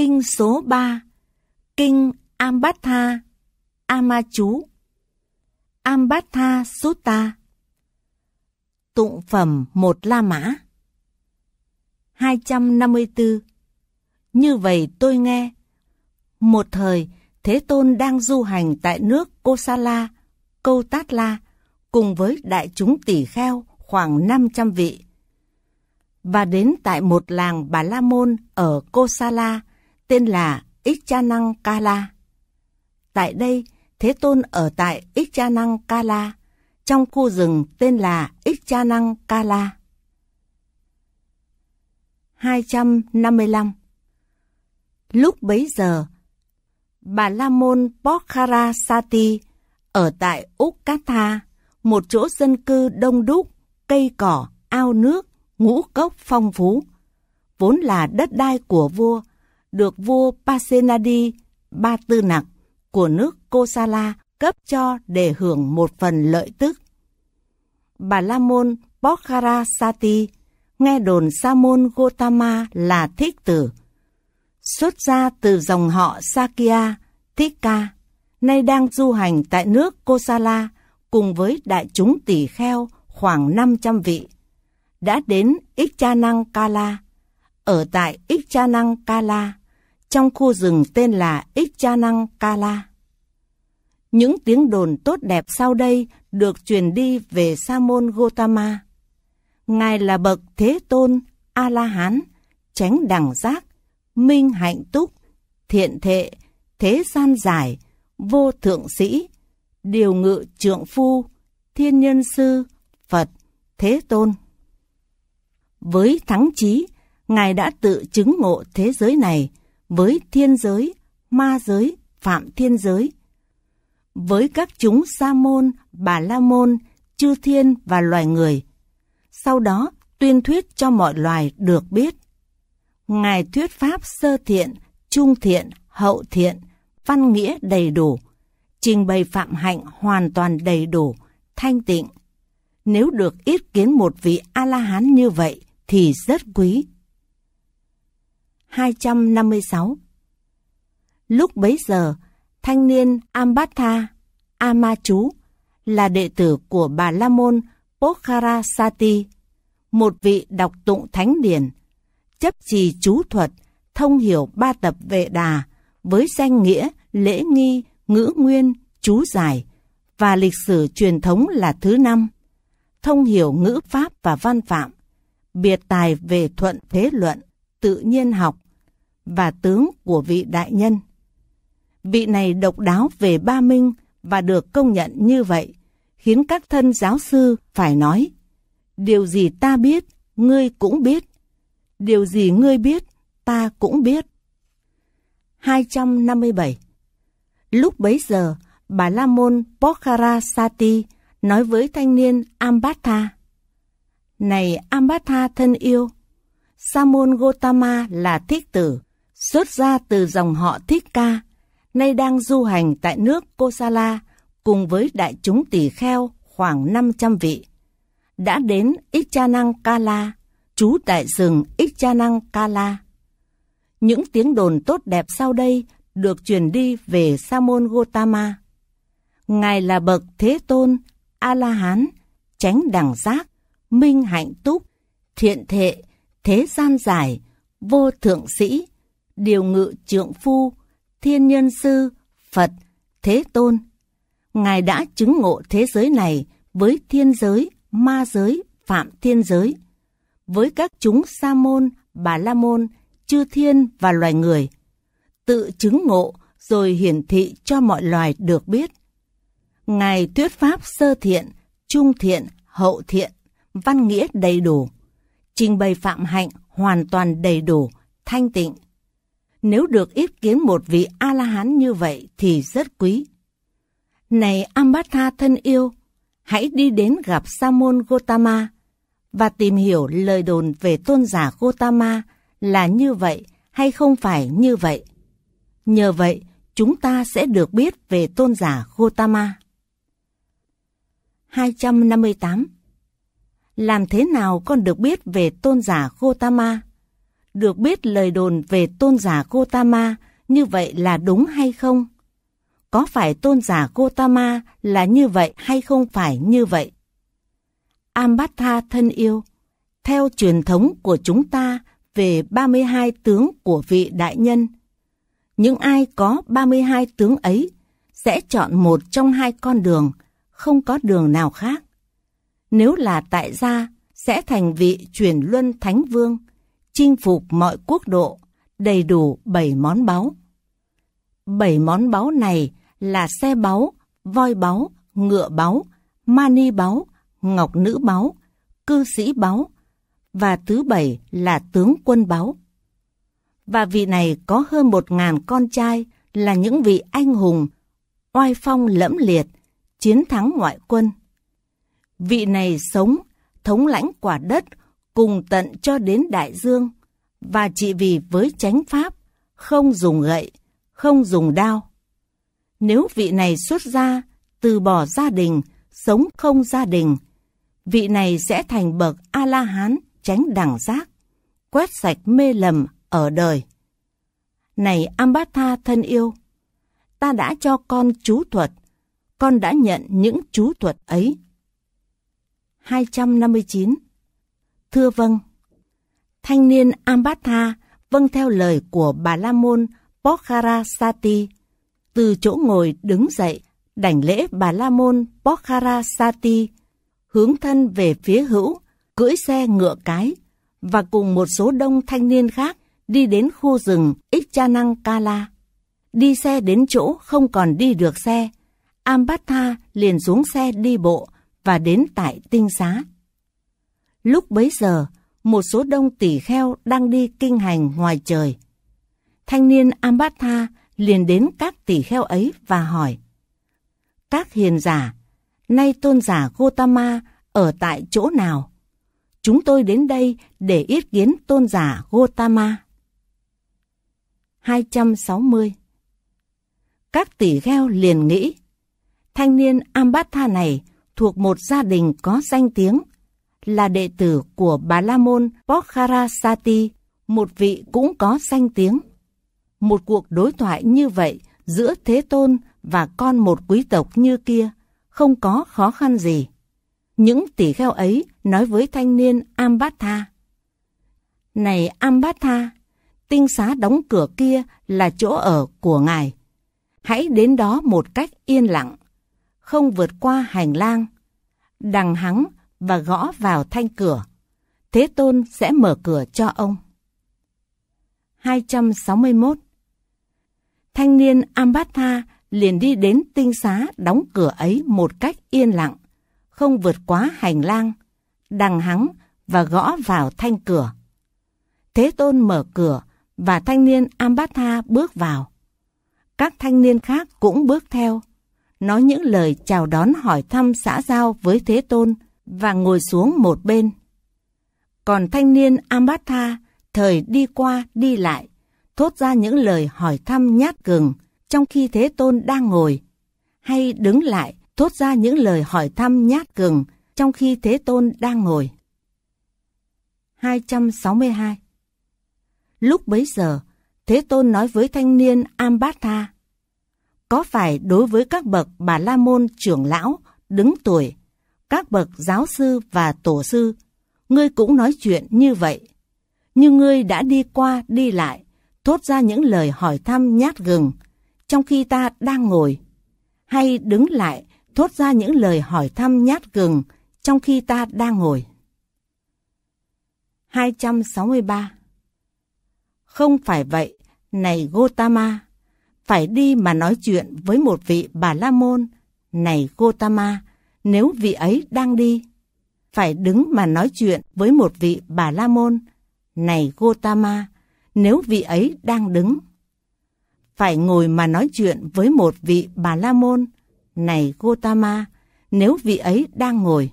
Kinh số 3 Kinh Ambatha Amachú Ambatha Sutta Tụng phẩm một La Mã 254 Như vậy tôi nghe Một thời Thế Tôn đang du hành tại nước Kosala, Câu Tát La cùng với đại chúng tỷ kheo khoảng 500 vị. Và đến tại một làng Bà La Môn ở Kosala tên là Ichanang Kala. Tại đây, Thế Tôn ở tại Ichanang Kala, trong khu rừng tên là Ichanang Kala. 255 Lúc bấy giờ, bà La Môn Pokhara Sati ở tại Ukkatha, một chỗ dân cư đông đúc, cây cỏ, ao nước, ngũ cốc phong phú. Vốn là đất đai của vua được vua Pasenadi Ba Tư Nặc của nước Kosala cấp cho để hưởng một phần lợi tức. Bà La Môn Pokhara Sati nghe đồn Sa môn Gotama là thích tử, xuất ra từ dòng họ Sakya, Thích nay đang du hành tại nước Kosala cùng với đại chúng tỷ kheo khoảng 500 vị, đã đến Ichanang Kala, ở tại Ichanang Kala, trong khu rừng tên là Ichanang Kala. Những tiếng đồn tốt đẹp sau đây được truyền đi về Sa môn Gotama. Ngài là bậc thế tôn, A-la-hán, tránh đẳng giác, minh hạnh túc, thiện thệ, thế gian giải, vô thượng sĩ, điều ngự trượng phu, thiên nhân sư, Phật, thế tôn. Với thắng trí, Ngài đã tự chứng ngộ thế giới này với thiên giới, ma giới, phạm thiên giới. Với các chúng sa môn, bà la môn, chư thiên và loài người. Sau đó tuyên thuyết cho mọi loài được biết. Ngài thuyết pháp sơ thiện, trung thiện, hậu thiện, văn nghĩa đầy đủ, trình bày phạm hạnh hoàn toàn đầy đủ, thanh tịnh. Nếu được ít kiến một vị A-la-hán như vậy thì rất quý. 256 Lúc bấy giờ, thanh niên Ambatha Amachú là đệ tử của bà La Môn Pokhara Sati, một vị đọc tụng thánh điển, chấp trì chú thuật, thông hiểu ba tập vệ đà với danh nghĩa lễ nghi, ngữ nguyên, chú giải và lịch sử truyền thống là thứ năm, thông hiểu ngữ pháp và văn phạm, biệt tài về thuận thế luận tự nhiên học và tướng của vị đại nhân. Vị này độc đáo về ba minh và được công nhận như vậy, khiến các thân giáo sư phải nói, điều gì ta biết, ngươi cũng biết, điều gì ngươi biết, ta cũng biết. 257 Lúc bấy giờ, bà La Môn Pokhara Sati nói với thanh niên Ambatha, Này Ambatha thân yêu, Samon Gotama là thích tử, xuất ra từ dòng họ thiết Ca, nay đang du hành tại nước Kosala cùng với đại chúng tỳ kheo khoảng 500 vị. Đã đến Ichanang Kala, trú tại rừng Ichanang Kala. Những tiếng đồn tốt đẹp sau đây được truyền đi về Samon Gotama. Ngài là bậc thế tôn, A-la-hán, tránh đẳng giác, minh hạnh túc, thiện thệ, thế gian giải, vô thượng sĩ, điều ngự trượng phu, thiên nhân sư, Phật, Thế Tôn. Ngài đã chứng ngộ thế giới này với thiên giới, ma giới, phạm thiên giới, với các chúng sa môn, bà la môn, chư thiên và loài người. Tự chứng ngộ rồi hiển thị cho mọi loài được biết. Ngài thuyết pháp sơ thiện, trung thiện, hậu thiện, văn nghĩa đầy đủ trình bày Phạm Hạnh hoàn toàn đầy đủ, thanh tịnh. Nếu được ít kiến một vị A-la-hán như vậy thì rất quý. Này Ambatha thân yêu, hãy đi đến gặp Sa Gotama và tìm hiểu lời đồn về tôn giả Gotama là như vậy hay không phải như vậy. Nhờ vậy, chúng ta sẽ được biết về tôn giả Gotama. 258 làm thế nào con được biết về tôn giả Gotama? Được biết lời đồn về tôn giả Gotama như vậy là đúng hay không? Có phải tôn giả Gotama là như vậy hay không phải như vậy? Ambatha thân yêu, theo truyền thống của chúng ta về 32 tướng của vị đại nhân, những ai có 32 tướng ấy sẽ chọn một trong hai con đường, không có đường nào khác nếu là tại gia, sẽ thành vị truyền luân thánh vương, chinh phục mọi quốc độ, đầy đủ bảy món báu. Bảy món báu này là xe báu, voi báu, ngựa báu, mani báu, ngọc nữ báu, cư sĩ báu, và thứ bảy là tướng quân báu. Và vị này có hơn một ngàn con trai là những vị anh hùng, oai phong lẫm liệt, chiến thắng ngoại quân. Vị này sống, thống lãnh quả đất, cùng tận cho đến đại dương. Và chỉ vì với chánh pháp, không dùng gậy, không dùng đao. Nếu vị này xuất gia, từ bỏ gia đình, sống không gia đình, vị này sẽ thành bậc A-la-hán tránh đẳng giác, quét sạch mê lầm ở đời. Này Ambatha thân yêu, ta đã cho con chú thuật, con đã nhận những chú thuật ấy 259 Thưa vâng, thanh niên Ambatha vâng theo lời của bà La Môn Pokhara Sati, từ chỗ ngồi đứng dậy, đảnh lễ bà La Môn Pokhara Sati, hướng thân về phía hữu, cưỡi xe ngựa cái và cùng một số đông thanh niên khác đi đến khu rừng Ichanang Kala. Đi xe đến chỗ không còn đi được xe, Ambatha liền xuống xe đi bộ và đến tại tinh xá. Lúc bấy giờ, một số đông tỷ kheo đang đi kinh hành ngoài trời. Thanh niên Ambatha liền đến các tỷ kheo ấy và hỏi. Các hiền giả, nay tôn giả Gotama ở tại chỗ nào? Chúng tôi đến đây để yết kiến tôn giả Gotama. 260 Các tỷ kheo liền nghĩ, thanh niên Ambatha này thuộc một gia đình có danh tiếng, là đệ tử của Bà La Môn Pokharasati, một vị cũng có danh tiếng. Một cuộc đối thoại như vậy giữa Thế Tôn và con một quý tộc như kia không có khó khăn gì. Những tỷ kheo ấy nói với thanh niên Ambatha. Này Ambatha, tinh xá đóng cửa kia là chỗ ở của ngài. Hãy đến đó một cách yên lặng không vượt qua hành lang. Đằng hắng và gõ vào thanh cửa. Thế Tôn sẽ mở cửa cho ông. 261 Thanh niên Ambatha liền đi đến tinh xá đóng cửa ấy một cách yên lặng, không vượt quá hành lang, đằng hắng và gõ vào thanh cửa. Thế Tôn mở cửa và thanh niên Ambatha bước vào. Các thanh niên khác cũng bước theo nói những lời chào đón hỏi thăm xã giao với Thế Tôn và ngồi xuống một bên. Còn thanh niên Ambatha, thời đi qua đi lại, thốt ra những lời hỏi thăm nhát gừng trong khi Thế Tôn đang ngồi, hay đứng lại thốt ra những lời hỏi thăm nhát gừng trong khi Thế Tôn đang ngồi. 262 Lúc bấy giờ, Thế Tôn nói với thanh niên Ambatha, có phải đối với các bậc bà la môn trưởng lão, đứng tuổi, các bậc giáo sư và tổ sư, ngươi cũng nói chuyện như vậy. Nhưng ngươi đã đi qua đi lại, thốt ra những lời hỏi thăm nhát gừng, trong khi ta đang ngồi. Hay đứng lại, thốt ra những lời hỏi thăm nhát gừng, trong khi ta đang ngồi. 263 Không phải vậy, này Gautama phải đi mà nói chuyện với một vị bà La Môn, này Gotama, nếu vị ấy đang đi. Phải đứng mà nói chuyện với một vị bà La Môn, này Gotama, nếu vị ấy đang đứng. Phải ngồi mà nói chuyện với một vị bà La Môn, này Gotama, nếu vị ấy đang ngồi.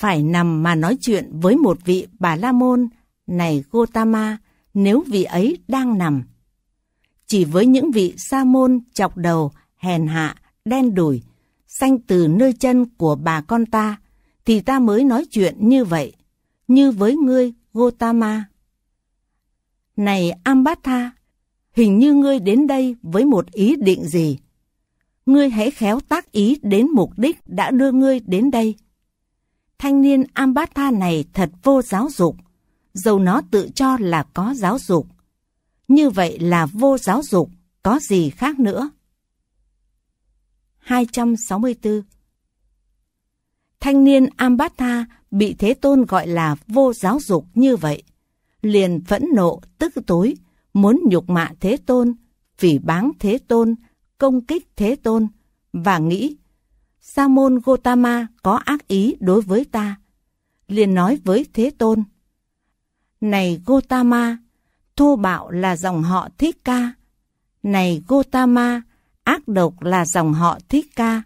Phải nằm mà nói chuyện với một vị bà La Môn, này Gotama, nếu vị ấy đang nằm chỉ với những vị sa môn chọc đầu, hèn hạ, đen đủi, sanh từ nơi chân của bà con ta, thì ta mới nói chuyện như vậy, như với ngươi Gotama. Này Ambatha, hình như ngươi đến đây với một ý định gì? Ngươi hãy khéo tác ý đến mục đích đã đưa ngươi đến đây. Thanh niên Ambatha này thật vô giáo dục, dầu nó tự cho là có giáo dục, như vậy là vô giáo dục, có gì khác nữa? 264 Thanh niên Ambatha bị Thế Tôn gọi là vô giáo dục như vậy. Liền phẫn nộ, tức tối, muốn nhục mạ Thế Tôn, phỉ báng Thế Tôn, công kích Thế Tôn và nghĩ Sa môn Gotama có ác ý đối với ta. Liền nói với Thế Tôn Này Gotama, thô bạo là dòng họ Thích Ca. Này Gotama, ác độc là dòng họ Thích Ca.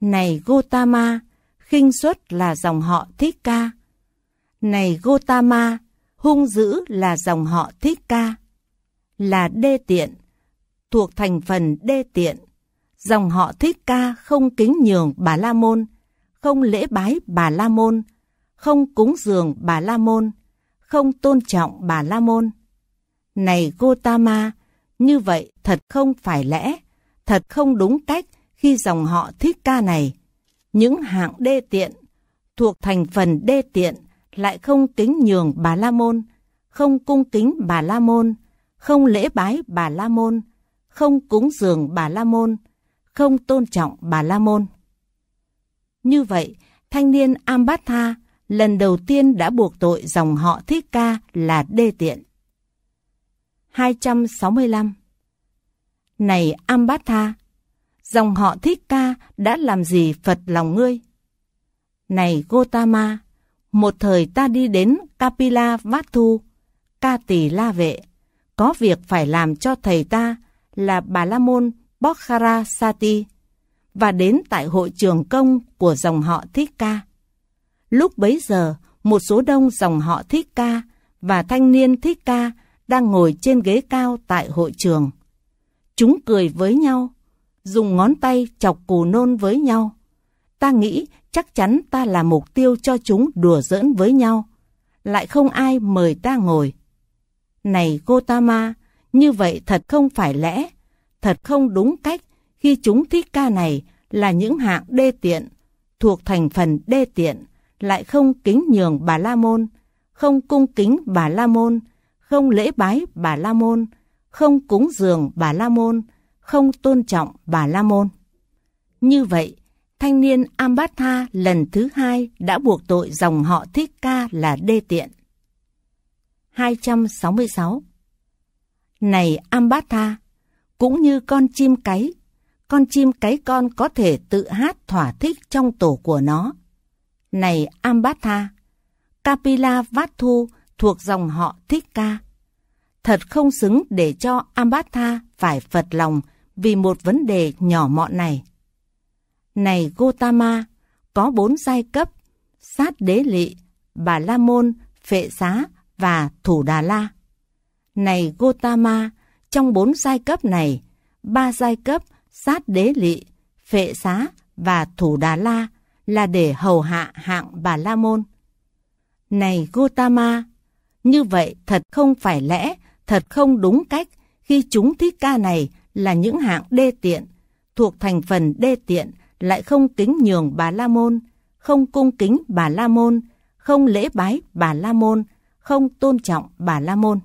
Này Gotama, khinh suất là dòng họ Thích Ca. Này Gotama, hung dữ là dòng họ Thích Ca. Là đê tiện, thuộc thành phần đê tiện. Dòng họ Thích Ca không kính nhường Bà La Môn, không lễ bái Bà La Môn, không cúng dường Bà La Môn, không tôn trọng Bà La Môn. Này Gotama, như vậy thật không phải lẽ, thật không đúng cách khi dòng họ thích ca này. Những hạng đê tiện, thuộc thành phần đê tiện, lại không kính nhường bà La Môn, không cung kính bà La Môn, không lễ bái bà La Môn, không cúng dường bà La Môn, không tôn trọng bà La Môn. Như vậy, thanh niên Ambatha lần đầu tiên đã buộc tội dòng họ Thích Ca là đê tiện. 265 Này Ambatha, dòng họ Thích Ca đã làm gì Phật lòng ngươi? Này Gotama, một thời ta đi đến Kapila Vathu, Ca Tỳ La Vệ, có việc phải làm cho thầy ta là Bà La Môn Bokhara Sati và đến tại hội trường công của dòng họ Thích Ca. Lúc bấy giờ, một số đông dòng họ Thích Ca và thanh niên Thích Ca đang ngồi trên ghế cao tại hội trường. Chúng cười với nhau, dùng ngón tay chọc cù nôn với nhau. Ta nghĩ chắc chắn ta là mục tiêu cho chúng đùa giỡn với nhau. Lại không ai mời ta ngồi. Này Gotama, như vậy thật không phải lẽ, thật không đúng cách khi chúng thích ca này là những hạng đê tiện, thuộc thành phần đê tiện, lại không kính nhường bà La Môn, không cung kính bà La Môn, không lễ bái bà La Môn, không cúng dường bà La Môn, không tôn trọng bà La Môn. Như vậy, thanh niên Ambatha lần thứ hai đã buộc tội dòng họ Thích Ca là đê tiện. 266 Này Ambatha, cũng như con chim cấy, con chim cấy con có thể tự hát thỏa thích trong tổ của nó. Này Ambatha, Kapila Vathu thuộc dòng họ Thích Ca. Thật không xứng để cho Ambatha phải phật lòng vì một vấn đề nhỏ mọn này. Này Gotama, có bốn giai cấp, sát đế lị, bà la môn, phệ xá và thủ đà la. Này Gotama, trong bốn giai cấp này, ba giai cấp sát đế lị, phệ xá và thủ đà la là để hầu hạ hạng bà la môn. Này Gotama, như vậy thật không phải lẽ, thật không đúng cách khi chúng thích ca này là những hạng đê tiện, thuộc thành phần đê tiện lại không kính nhường bà La Môn, không cung kính bà La Môn, không lễ bái bà La Môn, không tôn trọng bà La Môn.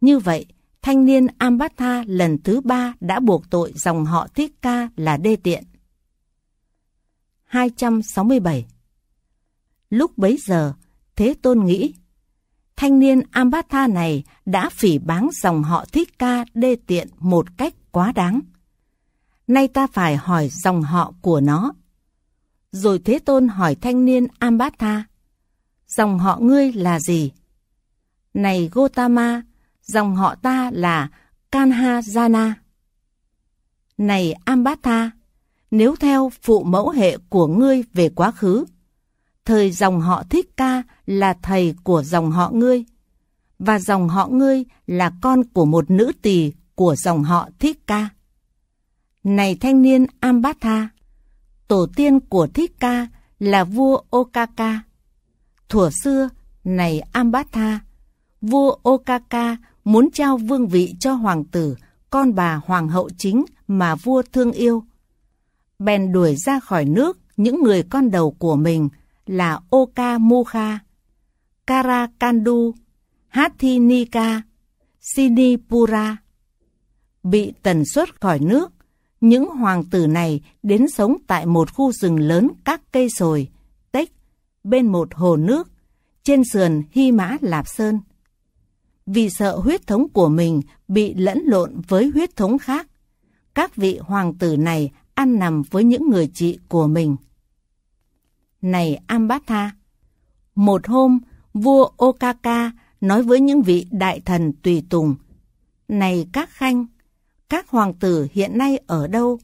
Như vậy, thanh niên Ambatha lần thứ ba đã buộc tội dòng họ Thích Ca là đê tiện. 267 Lúc bấy giờ, Thế Tôn nghĩ thanh niên Ambatha này đã phỉ báng dòng họ Thích Ca đê tiện một cách quá đáng. Nay ta phải hỏi dòng họ của nó. Rồi Thế Tôn hỏi thanh niên Ambatha, dòng họ ngươi là gì? Này Gotama, dòng họ ta là Kanha Jana. Này Ambatha, nếu theo phụ mẫu hệ của ngươi về quá khứ, thời dòng họ Thích Ca là thầy của dòng họ ngươi, và dòng họ ngươi là con của một nữ tỳ của dòng họ Thích Ca. Này thanh niên Ambatha, tổ tiên của Thích Ca là vua Okaka. Thuở xưa, này Ambatha, vua Okaka muốn trao vương vị cho hoàng tử, con bà hoàng hậu chính mà vua thương yêu. Bèn đuổi ra khỏi nước những người con đầu của mình, là Oka Okamukha, Karakandu, Hathinika, Sinipura. Bị tần suất khỏi nước, những hoàng tử này đến sống tại một khu rừng lớn các cây sồi, tách, bên một hồ nước, trên sườn Hy Mã Lạp Sơn. Vì sợ huyết thống của mình bị lẫn lộn với huyết thống khác, các vị hoàng tử này ăn nằm với những người chị của mình này Ambatha. Một hôm, vua Okaka nói với những vị đại thần tùy tùng, Này các khanh, các hoàng tử hiện nay ở đâu?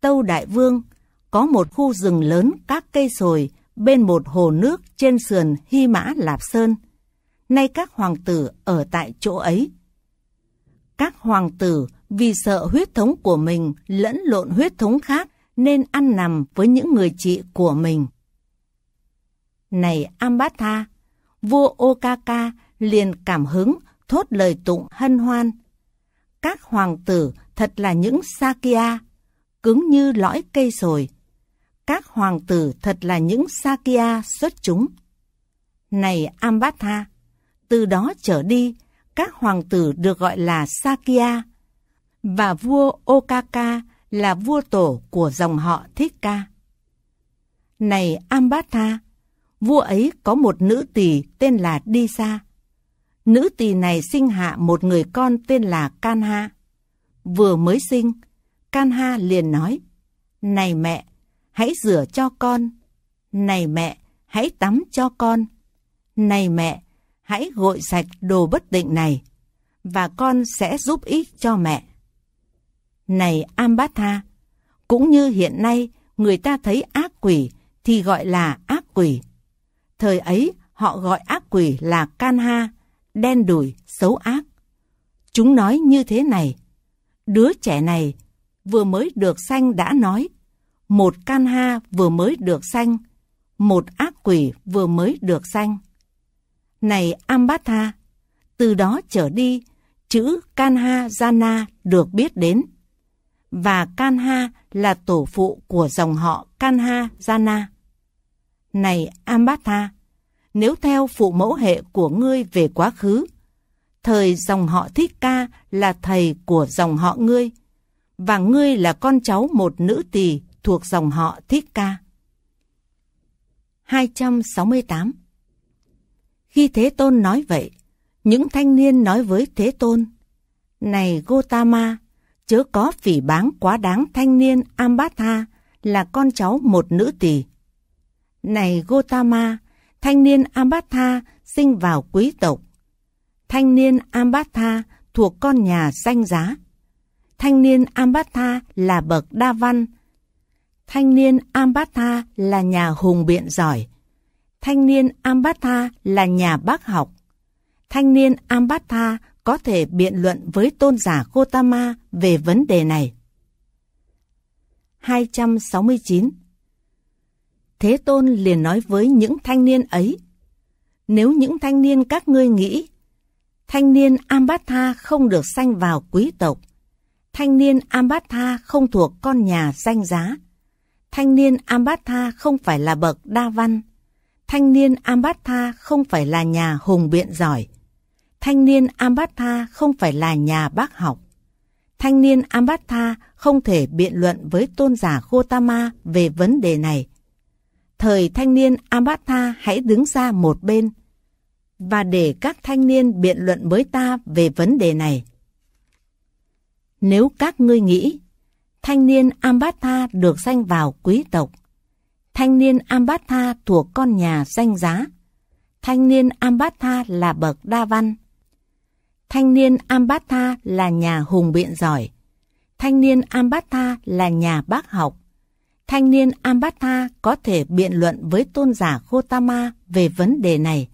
Tâu Đại Vương, có một khu rừng lớn các cây sồi bên một hồ nước trên sườn Hy Mã Lạp Sơn. Nay các hoàng tử ở tại chỗ ấy. Các hoàng tử vì sợ huyết thống của mình lẫn lộn huyết thống khác nên ăn nằm với những người chị của mình. Này Ambatha, vua Okaka liền cảm hứng thốt lời tụng hân hoan. Các hoàng tử thật là những Sakya, cứng như lõi cây sồi. Các hoàng tử thật là những Sakya xuất chúng. Này Ambatha, từ đó trở đi, các hoàng tử được gọi là Sakya. Và vua Okaka là vua tổ của dòng họ Thích Ca. Này Ambatha, vua ấy có một nữ tỳ tên là Đi Sa. Nữ tỳ này sinh hạ một người con tên là Kanha. Vừa mới sinh, Kanha liền nói, Này mẹ, hãy rửa cho con. Này mẹ, hãy tắm cho con. Này mẹ, hãy gội sạch đồ bất định này. Và con sẽ giúp ích cho mẹ. Này Ambatha, cũng như hiện nay người ta thấy ác quỷ thì gọi là ác quỷ. Thời ấy họ gọi ác quỷ là Kanha, đen đủi, xấu ác. Chúng nói như thế này, đứa trẻ này vừa mới được sanh đã nói, một Kanha vừa mới được sanh, một ác quỷ vừa mới được sanh. Này Ambatha, từ đó trở đi, chữ Kanha Jana được biết đến và Kanha là tổ phụ của dòng họ Kanha Jana. Này Ambatha, nếu theo phụ mẫu hệ của ngươi về quá khứ, thời dòng họ Thích Ca là thầy của dòng họ ngươi, và ngươi là con cháu một nữ tỳ thuộc dòng họ Thích Ca. 268 Khi Thế Tôn nói vậy, những thanh niên nói với Thế Tôn, Này Gotama, chớ có phỉ báng quá đáng thanh niên Ambatha là con cháu một nữ tỳ. Này Gotama, thanh niên Ambatha sinh vào quý tộc. Thanh niên Ambatha thuộc con nhà danh giá. Thanh niên Ambatha là bậc đa văn. Thanh niên Ambatha là nhà hùng biện giỏi. Thanh niên Ambatha là nhà bác học. Thanh niên Ambatha có thể biện luận với tôn giả Gotama về vấn đề này. 269 Thế Tôn liền nói với những thanh niên ấy, nếu những thanh niên các ngươi nghĩ, thanh niên Ambatha không được sanh vào quý tộc, thanh niên Ambatha không thuộc con nhà danh giá, thanh niên Ambatha không phải là bậc đa văn, thanh niên Ambatha không phải là nhà hùng biện giỏi, thanh niên Ambatha không phải là nhà bác học. Thanh niên Ambatha không thể biện luận với tôn giả Gotama về vấn đề này. Thời thanh niên Ambatha hãy đứng ra một bên và để các thanh niên biện luận với ta về vấn đề này. Nếu các ngươi nghĩ thanh niên Ambatha được sanh vào quý tộc, thanh niên Ambatha thuộc con nhà danh giá, thanh niên Ambatha là bậc đa văn, Thanh niên Ambatha là nhà hùng biện giỏi. Thanh niên Ambatha là nhà bác học. Thanh niên Ambatha có thể biện luận với tôn giả Khotama về vấn đề này.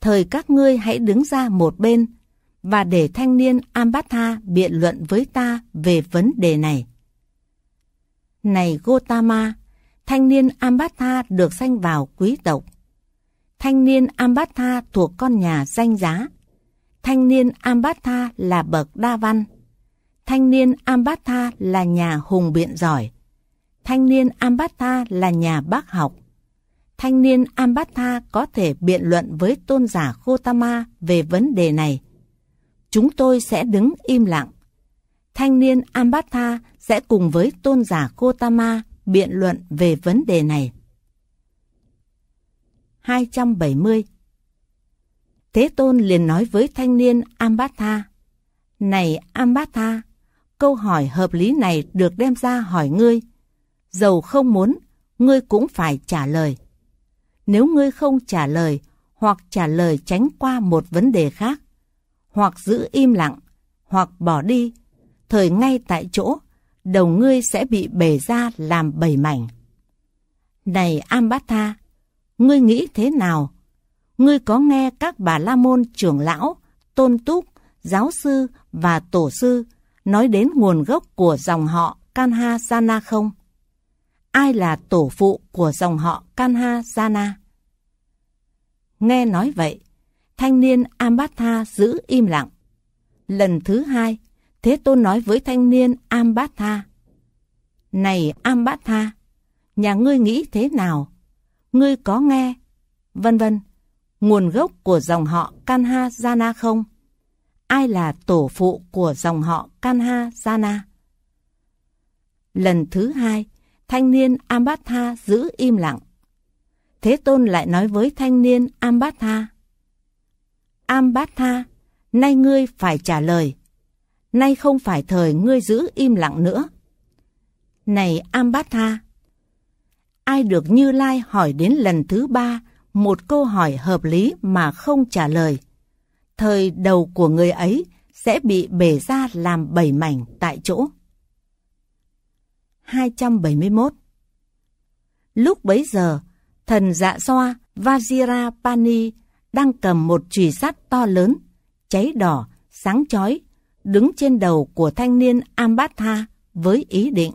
Thời các ngươi hãy đứng ra một bên và để thanh niên Ambatha biện luận với ta về vấn đề này. Này Gotama, thanh niên Ambatha được sanh vào quý tộc. Thanh niên Ambatha thuộc con nhà danh giá Thanh niên Ambatha là bậc đa văn. Thanh niên Ambatha là nhà hùng biện giỏi. Thanh niên Ambatha là nhà bác học. Thanh niên Ambatha có thể biện luận với tôn giả Khotama về vấn đề này. Chúng tôi sẽ đứng im lặng. Thanh niên Ambatha sẽ cùng với tôn giả Khotama biện luận về vấn đề này. 270 Thế Tôn liền nói với thanh niên Ambatha, Này Ambatha, câu hỏi hợp lý này được đem ra hỏi ngươi. Dầu không muốn, ngươi cũng phải trả lời. Nếu ngươi không trả lời, hoặc trả lời tránh qua một vấn đề khác, hoặc giữ im lặng, hoặc bỏ đi, thời ngay tại chỗ, đầu ngươi sẽ bị bể ra làm bảy mảnh. Này Ambatha, ngươi nghĩ thế nào ngươi có nghe các bà la môn trưởng lão, tôn túc, giáo sư và tổ sư nói đến nguồn gốc của dòng họ Kanha Sana không? Ai là tổ phụ của dòng họ Kanha Sana? Nghe nói vậy, thanh niên Ambatha giữ im lặng. Lần thứ hai, Thế Tôn nói với thanh niên Ambatha. Này Ambatha, nhà ngươi nghĩ thế nào? Ngươi có nghe? Vân vân nguồn gốc của dòng họ Kanha Jana không? Ai là tổ phụ của dòng họ Kanha Jana? Lần thứ hai, thanh niên Ambatha giữ im lặng. Thế Tôn lại nói với thanh niên Ambatha. Ambatha, nay ngươi phải trả lời. Nay không phải thời ngươi giữ im lặng nữa. Này Ambatha, ai được Như Lai hỏi đến lần thứ ba một câu hỏi hợp lý mà không trả lời. Thời đầu của người ấy sẽ bị bể ra làm bảy mảnh tại chỗ. 271 Lúc bấy giờ, thần dạ xoa Vajirapani đang cầm một chùy sắt to lớn, cháy đỏ, sáng chói, đứng trên đầu của thanh niên Ambatha với ý định.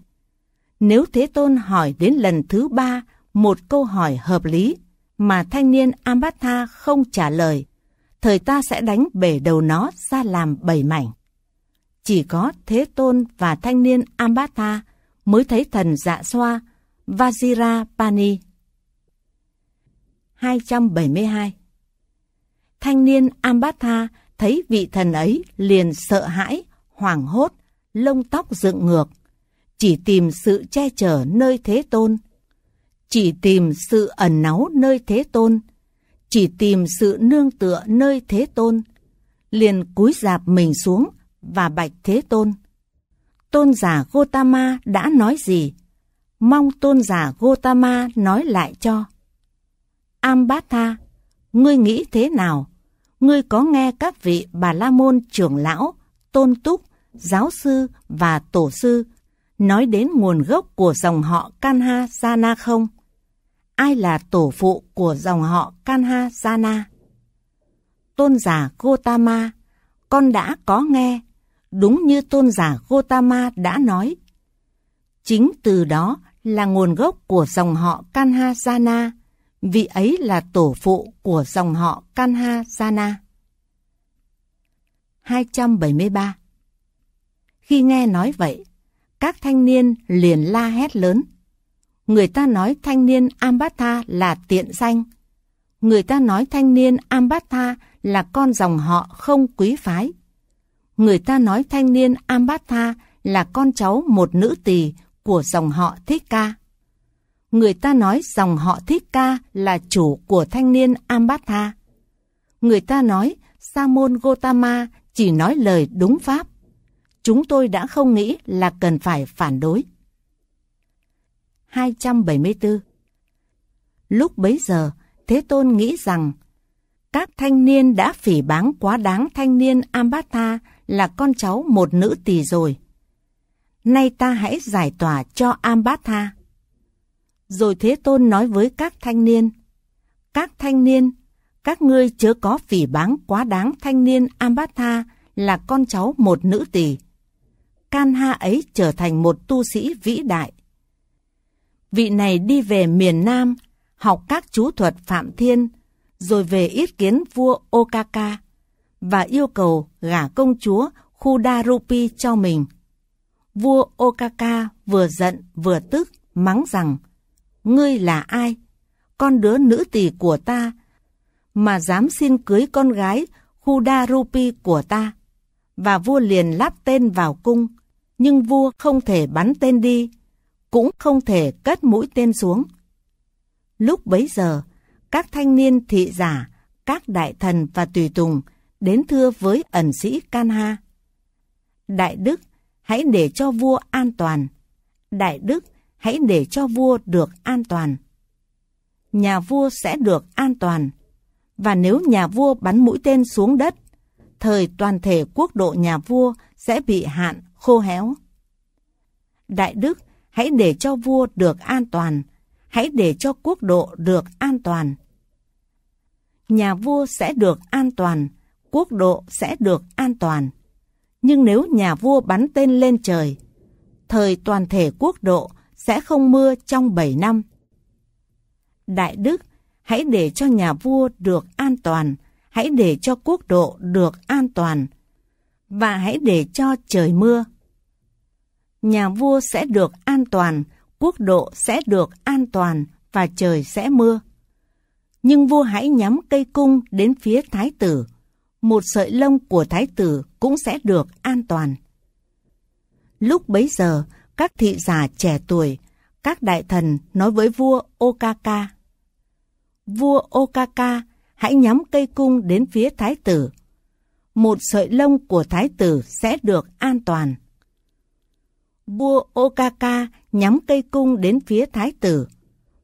Nếu Thế Tôn hỏi đến lần thứ ba một câu hỏi hợp lý, mà thanh niên Ambatha không trả lời, thời ta sẽ đánh bể đầu nó ra làm bảy mảnh. Chỉ có Thế Tôn và thanh niên Ambatha mới thấy thần dạ xoa Vajira Pani. 272 Thanh niên Ambatha thấy vị thần ấy liền sợ hãi, hoảng hốt, lông tóc dựng ngược, chỉ tìm sự che chở nơi Thế Tôn chỉ tìm sự ẩn náu nơi Thế Tôn, chỉ tìm sự nương tựa nơi Thế Tôn, liền cúi dạp mình xuống và bạch Thế Tôn. Tôn giả Gotama đã nói gì? Mong tôn giả Gotama nói lại cho. Ambatha, ngươi nghĩ thế nào? Ngươi có nghe các vị bà la môn trưởng lão, tôn túc, giáo sư và tổ sư nói đến nguồn gốc của dòng họ Kanha Sana không? ai là tổ phụ của dòng họ Kanha Sana. Tôn giả Gotama, con đã có nghe, đúng như tôn giả Gotama đã nói. Chính từ đó là nguồn gốc của dòng họ Kanha Sana, vị ấy là tổ phụ của dòng họ Kanha Sana. 273 Khi nghe nói vậy, các thanh niên liền la hét lớn. Người ta nói thanh niên Ambatha là tiện danh. Người ta nói thanh niên Ambatha là con dòng họ không quý phái. Người ta nói thanh niên Ambatha là con cháu một nữ tỳ của dòng họ Thích Ca. Người ta nói dòng họ Thích Ca là chủ của thanh niên Ambatha. Người ta nói Samon Gotama chỉ nói lời đúng pháp. Chúng tôi đã không nghĩ là cần phải phản đối. 274 Lúc bấy giờ, Thế Tôn nghĩ rằng các thanh niên đã phỉ báng quá đáng thanh niên Ambatha là con cháu một nữ tỳ rồi. Nay ta hãy giải tỏa cho Ambatha. Rồi Thế Tôn nói với các thanh niên, các thanh niên, các ngươi chớ có phỉ báng quá đáng thanh niên Ambatha là con cháu một nữ tỳ. Can ha ấy trở thành một tu sĩ vĩ đại vị này đi về miền Nam, học các chú thuật Phạm Thiên, rồi về yết kiến vua Okaka và yêu cầu gả công chúa Khudarupi cho mình. Vua Okaka vừa giận vừa tức mắng rằng Ngươi là ai? Con đứa nữ tỷ của ta mà dám xin cưới con gái Khudarupi của ta. Và vua liền lắp tên vào cung, nhưng vua không thể bắn tên đi cũng không thể cất mũi tên xuống. Lúc bấy giờ, các thanh niên thị giả, các đại thần và tùy tùng đến thưa với ẩn sĩ Can Ha. Đại đức, hãy để cho vua an toàn. Đại đức, hãy để cho vua được an toàn. Nhà vua sẽ được an toàn. Và nếu nhà vua bắn mũi tên xuống đất, thời toàn thể quốc độ nhà vua sẽ bị hạn khô héo. Đại đức, hãy để cho vua được an toàn, hãy để cho quốc độ được an toàn. Nhà vua sẽ được an toàn, quốc độ sẽ được an toàn. Nhưng nếu nhà vua bắn tên lên trời, thời toàn thể quốc độ sẽ không mưa trong 7 năm. Đại đức, hãy để cho nhà vua được an toàn, hãy để cho quốc độ được an toàn và hãy để cho trời mưa nhà vua sẽ được an toàn, quốc độ sẽ được an toàn và trời sẽ mưa. Nhưng vua hãy nhắm cây cung đến phía thái tử, một sợi lông của thái tử cũng sẽ được an toàn. Lúc bấy giờ, các thị giả trẻ tuổi, các đại thần nói với vua Okaka. Vua Okaka, hãy nhắm cây cung đến phía thái tử. Một sợi lông của thái tử sẽ được an toàn vua Okaka nhắm cây cung đến phía thái tử,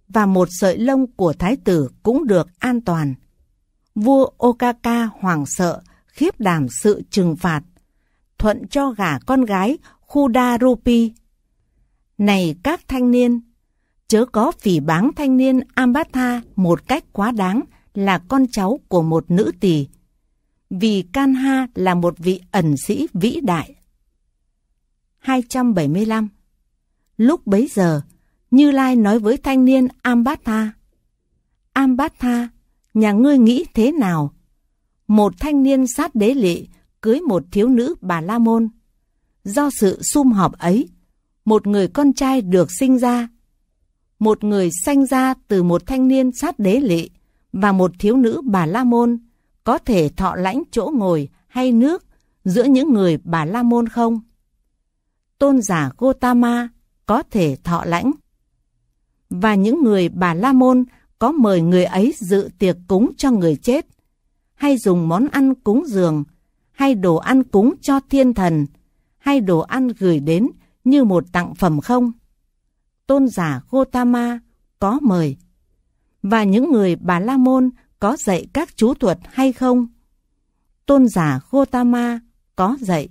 và một sợi lông của thái tử cũng được an toàn. Vua Okaka hoảng sợ, khiếp đảm sự trừng phạt, thuận cho gả con gái Khuda Rupi. Này các thanh niên, chớ có phỉ báng thanh niên Ambatha một cách quá đáng là con cháu của một nữ tỳ. Vì Kanha là một vị ẩn sĩ vĩ đại 275 Lúc bấy giờ, Như Lai nói với thanh niên Ambatha Ambatha, nhà ngươi nghĩ thế nào? Một thanh niên sát đế lệ cưới một thiếu nữ bà La Môn. Do sự sum họp ấy, một người con trai được sinh ra. Một người sanh ra từ một thanh niên sát đế lệ và một thiếu nữ bà La Môn có thể thọ lãnh chỗ ngồi hay nước giữa những người bà La Môn không? tôn giả Gautama có thể thọ lãnh. Và những người bà La Môn có mời người ấy dự tiệc cúng cho người chết, hay dùng món ăn cúng dường, hay đồ ăn cúng cho thiên thần, hay đồ ăn gửi đến như một tặng phẩm không? Tôn giả Gautama có mời. Và những người bà La Môn có dạy các chú thuật hay không? Tôn giả Gautama có dạy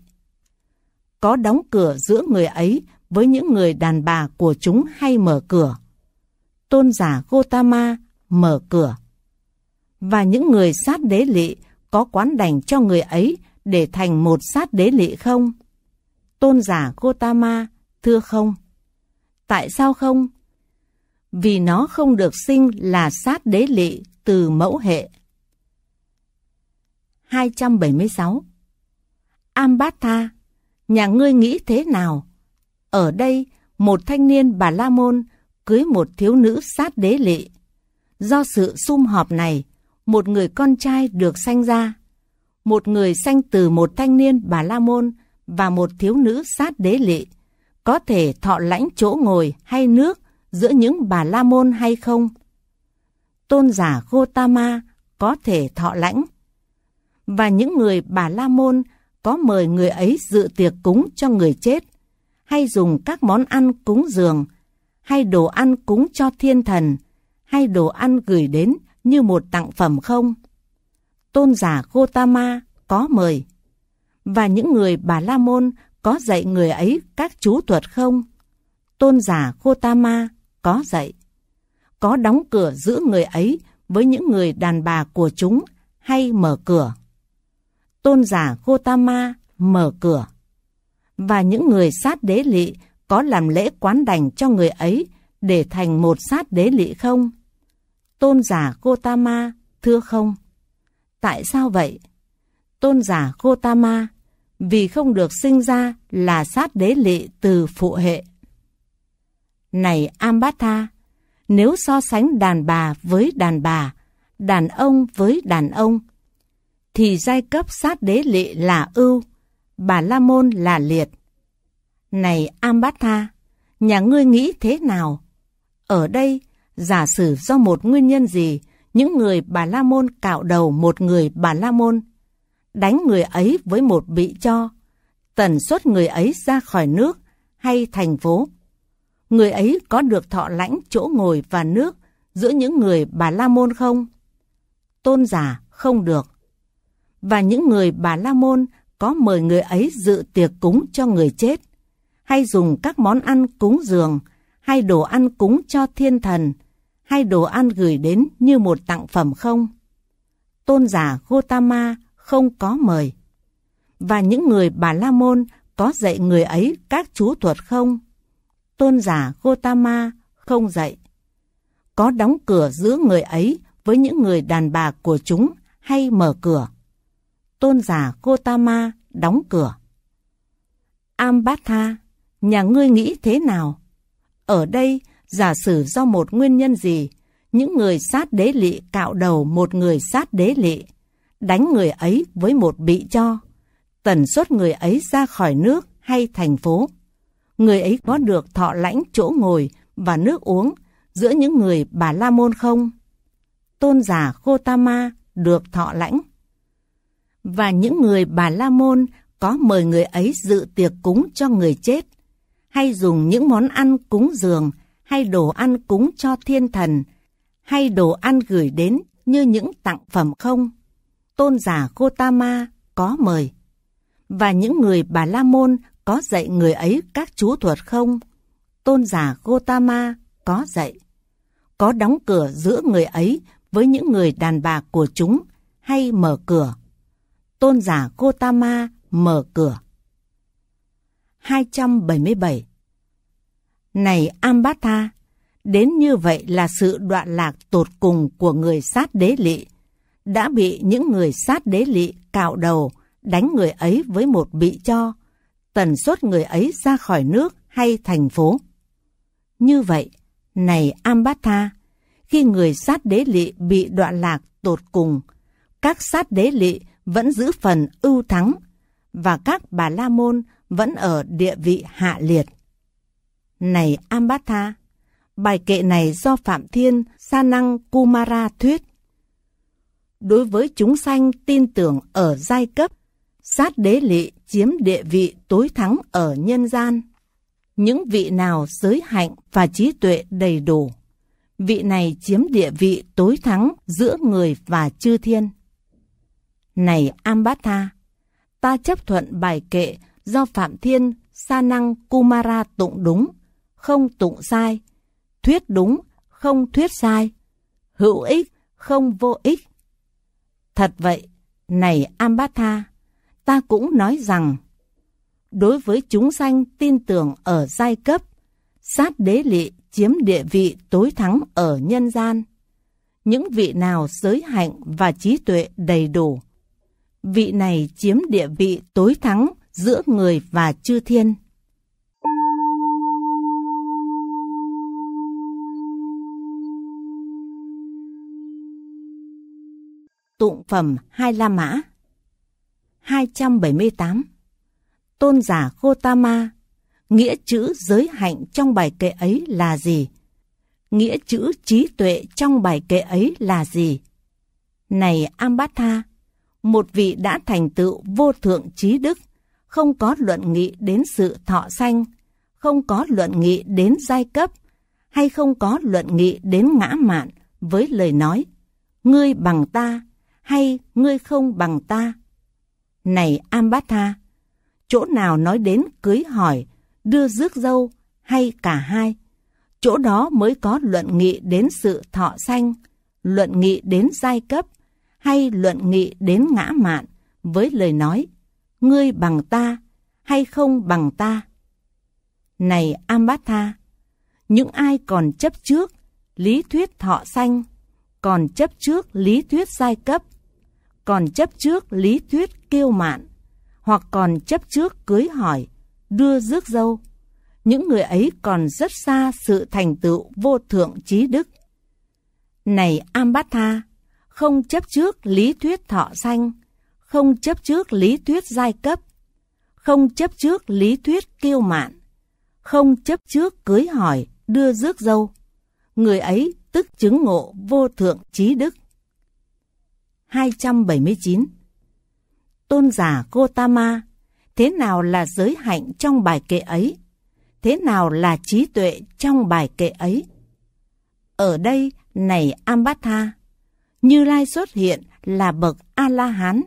có đóng cửa giữa người ấy với những người đàn bà của chúng hay mở cửa. Tôn giả Gotama mở cửa. Và những người sát đế lị có quán đành cho người ấy để thành một sát đế lị không? Tôn giả Gotama, thưa không. Tại sao không? Vì nó không được sinh là sát đế lị từ mẫu hệ. 276 Ambatha nhà ngươi nghĩ thế nào? Ở đây, một thanh niên bà La Môn cưới một thiếu nữ sát đế lệ. Do sự sum họp này, một người con trai được sanh ra. Một người sanh từ một thanh niên bà La Môn và một thiếu nữ sát đế lệ. Có thể thọ lãnh chỗ ngồi hay nước giữa những bà La Môn hay không? Tôn giả Gotama có thể thọ lãnh. Và những người bà La Môn có mời người ấy dự tiệc cúng cho người chết, hay dùng các món ăn cúng dường, hay đồ ăn cúng cho thiên thần, hay đồ ăn gửi đến như một tặng phẩm không? Tôn giả Gotama có mời. Và những người Bà La Môn có dạy người ấy các chú thuật không? Tôn giả Gotama có dạy. Có đóng cửa giữ người ấy với những người đàn bà của chúng hay mở cửa? tôn giả Gotama mở cửa. Và những người sát đế lị có làm lễ quán đành cho người ấy để thành một sát đế lị không? Tôn giả Gotama, thưa không? Tại sao vậy? Tôn giả Gotama, vì không được sinh ra là sát đế lị từ phụ hệ. Này Ambatha, nếu so sánh đàn bà với đàn bà, đàn ông với đàn ông, thì giai cấp sát đế lệ là ưu, bà La Môn là liệt. Này Ambatha, nhà ngươi nghĩ thế nào? Ở đây, giả sử do một nguyên nhân gì, những người bà La Môn cạo đầu một người bà La Môn, đánh người ấy với một bị cho, tần suất người ấy ra khỏi nước hay thành phố. Người ấy có được thọ lãnh chỗ ngồi và nước giữa những người bà La Môn không? Tôn giả không được và những người bà La Môn có mời người ấy dự tiệc cúng cho người chết, hay dùng các món ăn cúng dường, hay đồ ăn cúng cho thiên thần, hay đồ ăn gửi đến như một tặng phẩm không? Tôn giả Gotama không có mời. Và những người bà La Môn có dạy người ấy các chú thuật không? Tôn giả Gotama không dạy. Có đóng cửa giữa người ấy với những người đàn bà của chúng hay mở cửa? tôn giả Gotama đóng cửa. Ambatha, nhà ngươi nghĩ thế nào? Ở đây, giả sử do một nguyên nhân gì, những người sát đế lị cạo đầu một người sát đế lị, đánh người ấy với một bị cho, tần suất người ấy ra khỏi nước hay thành phố. Người ấy có được thọ lãnh chỗ ngồi và nước uống giữa những người bà La Môn không? Tôn giả Gotama được thọ lãnh và những người bà La Môn có mời người ấy dự tiệc cúng cho người chết, hay dùng những món ăn cúng dường, hay đồ ăn cúng cho thiên thần, hay đồ ăn gửi đến như những tặng phẩm không. Tôn giả Gotama có mời. Và những người bà La Môn có dạy người ấy các chú thuật không? Tôn giả Gotama có dạy. Có đóng cửa giữa người ấy với những người đàn bà của chúng hay mở cửa? tôn giả Gotama mở cửa. 277 Này Ambatha, đến như vậy là sự đoạn lạc tột cùng của người sát đế lị, đã bị những người sát đế lị cạo đầu, đánh người ấy với một bị cho, tần suất người ấy ra khỏi nước hay thành phố. Như vậy, này Ambatha, khi người sát đế lị bị đoạn lạc tột cùng, các sát đế lị vẫn giữ phần ưu thắng và các bà la môn vẫn ở địa vị hạ liệt. Này Ambatha, bài kệ này do Phạm Thiên Sa Năng Kumara thuyết. Đối với chúng sanh tin tưởng ở giai cấp, sát đế lị chiếm địa vị tối thắng ở nhân gian. Những vị nào giới hạnh và trí tuệ đầy đủ, vị này chiếm địa vị tối thắng giữa người và chư thiên. Này Ambatha, ta chấp thuận bài kệ do Phạm Thiên Sa Năng Kumara tụng đúng, không tụng sai, thuyết đúng, không thuyết sai, hữu ích, không vô ích. Thật vậy, này Ambatha, ta cũng nói rằng, đối với chúng sanh tin tưởng ở giai cấp, sát đế lị chiếm địa vị tối thắng ở nhân gian. Những vị nào giới hạnh và trí tuệ đầy đủ, vị này chiếm địa vị tối thắng giữa người và chư thiên. Tụng phẩm Hai La Mã 278 Tôn giả Gotama Nghĩa chữ giới hạnh trong bài kệ ấy là gì? Nghĩa chữ trí tuệ trong bài kệ ấy là gì? Này Ambatha, một vị đã thành tựu vô thượng trí đức, không có luận nghị đến sự thọ sanh, không có luận nghị đến giai cấp, hay không có luận nghị đến ngã mạn với lời nói Ngươi bằng ta hay ngươi không bằng ta? Này Ambatha, chỗ nào nói đến cưới hỏi, đưa rước dâu hay cả hai? Chỗ đó mới có luận nghị đến sự thọ sanh, luận nghị đến giai cấp, hay luận nghị đến ngã mạn với lời nói ngươi bằng ta hay không bằng ta. Này Ambatha, những ai còn chấp trước lý thuyết thọ sanh, còn chấp trước lý thuyết giai cấp, còn chấp trước lý thuyết kiêu mạn, hoặc còn chấp trước cưới hỏi, đưa rước dâu, những người ấy còn rất xa sự thành tựu vô thượng trí đức. Này Ambatha, không chấp trước lý thuyết thọ sanh, không chấp trước lý thuyết giai cấp, không chấp trước lý thuyết kiêu mạn, không chấp trước cưới hỏi, đưa rước dâu. Người ấy tức chứng ngộ vô thượng trí đức. 279 Tôn giả Gotama, thế nào là giới hạnh trong bài kệ ấy? Thế nào là trí tuệ trong bài kệ ấy? Ở đây, này Ambatha, như Lai xuất hiện là bậc A-la-hán,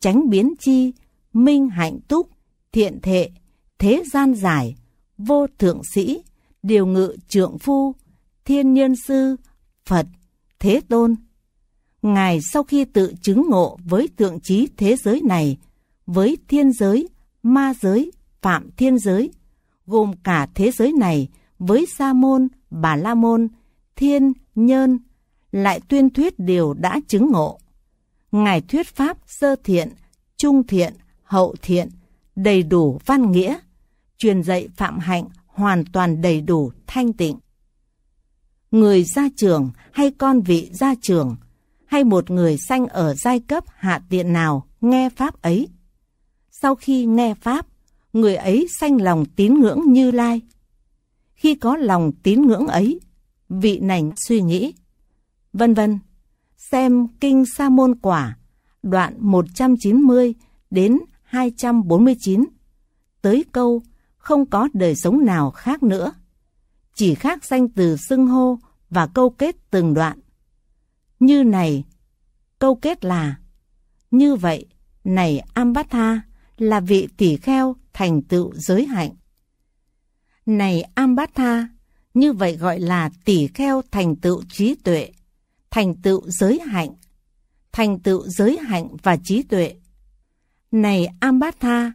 tránh biến chi, minh hạnh túc, thiện thệ, thế gian giải, vô thượng sĩ, điều ngự trượng phu, thiên nhân sư, Phật, Thế Tôn. Ngài sau khi tự chứng ngộ với tượng trí thế giới này, với thiên giới, ma giới, phạm thiên giới, gồm cả thế giới này với sa môn, bà la môn, thiên, nhân, lại tuyên thuyết điều đã chứng ngộ. Ngài thuyết pháp sơ thiện, trung thiện, hậu thiện, đầy đủ văn nghĩa, truyền dạy phạm hạnh hoàn toàn đầy đủ thanh tịnh. Người gia trưởng hay con vị gia trưởng hay một người sanh ở giai cấp hạ tiện nào nghe pháp ấy. Sau khi nghe pháp, người ấy sanh lòng tín ngưỡng Như Lai. Khi có lòng tín ngưỡng ấy, vị này suy nghĩ vân vân. Xem Kinh Sa Môn Quả, đoạn 190 đến 249, tới câu không có đời sống nào khác nữa. Chỉ khác danh từ xưng hô và câu kết từng đoạn. Như này, câu kết là Như vậy, này Ambatha là vị tỷ kheo thành tựu giới hạnh. Này Ambatha, như vậy gọi là tỷ kheo thành tựu trí tuệ thành tựu giới hạnh, thành tựu giới hạnh và trí tuệ. Này Ambatha,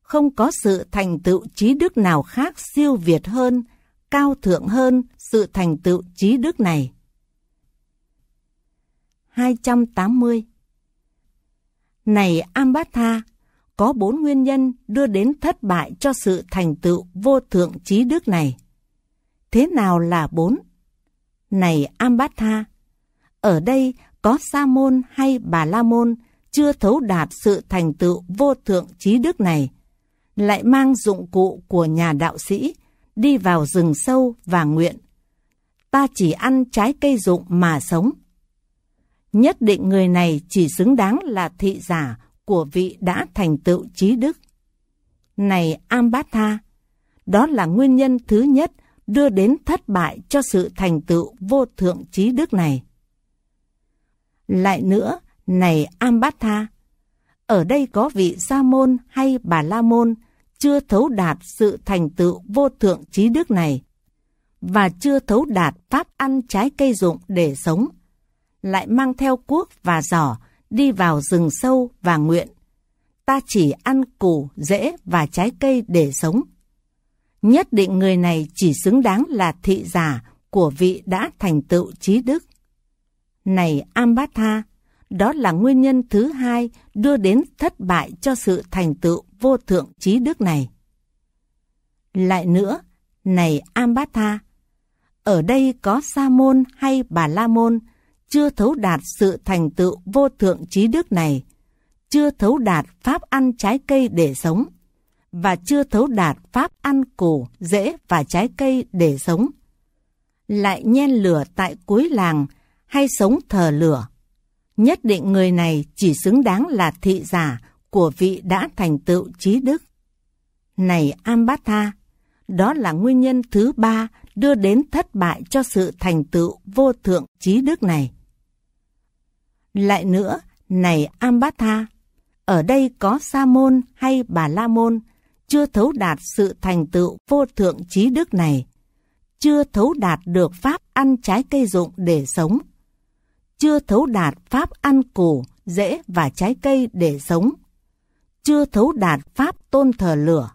không có sự thành tựu trí đức nào khác siêu việt hơn, cao thượng hơn sự thành tựu trí đức này. 280 Này Ambatha, có bốn nguyên nhân đưa đến thất bại cho sự thành tựu vô thượng trí đức này. Thế nào là bốn? Này Ambatha, ở đây có Sa Môn hay Bà La Môn chưa thấu đạt sự thành tựu vô thượng trí đức này, lại mang dụng cụ của nhà đạo sĩ đi vào rừng sâu và nguyện. Ta chỉ ăn trái cây dụng mà sống. Nhất định người này chỉ xứng đáng là thị giả của vị đã thành tựu trí đức. Này Ambatha, đó là nguyên nhân thứ nhất đưa đến thất bại cho sự thành tựu vô thượng trí đức này. Lại nữa, này Ambatha, ở đây có vị Sa Môn hay Bà La Môn chưa thấu đạt sự thành tựu vô thượng trí đức này và chưa thấu đạt pháp ăn trái cây dụng để sống, lại mang theo cuốc và giỏ đi vào rừng sâu và nguyện. Ta chỉ ăn củ, rễ và trái cây để sống. Nhất định người này chỉ xứng đáng là thị giả của vị đã thành tựu trí đức. Này Ambatha, đó là nguyên nhân thứ hai đưa đến thất bại cho sự thành tựu vô thượng trí đức này. Lại nữa, này Ambatha, ở đây có Sa môn hay Bà La môn chưa thấu đạt sự thành tựu vô thượng trí đức này, chưa thấu đạt pháp ăn trái cây để sống và chưa thấu đạt pháp ăn củ, rễ và trái cây để sống. Lại nhen lửa tại cuối làng hay sống thờ lửa. Nhất định người này chỉ xứng đáng là thị giả của vị đã thành tựu trí đức. Này Ambatha, đó là nguyên nhân thứ ba đưa đến thất bại cho sự thành tựu vô thượng trí đức này. Lại nữa, này Ambatha, ở đây có Sa môn hay Bà La môn chưa thấu đạt sự thành tựu vô thượng trí đức này, chưa thấu đạt được pháp ăn trái cây dụng để sống chưa thấu đạt pháp ăn củ, rễ và trái cây để sống, chưa thấu đạt pháp tôn thờ lửa,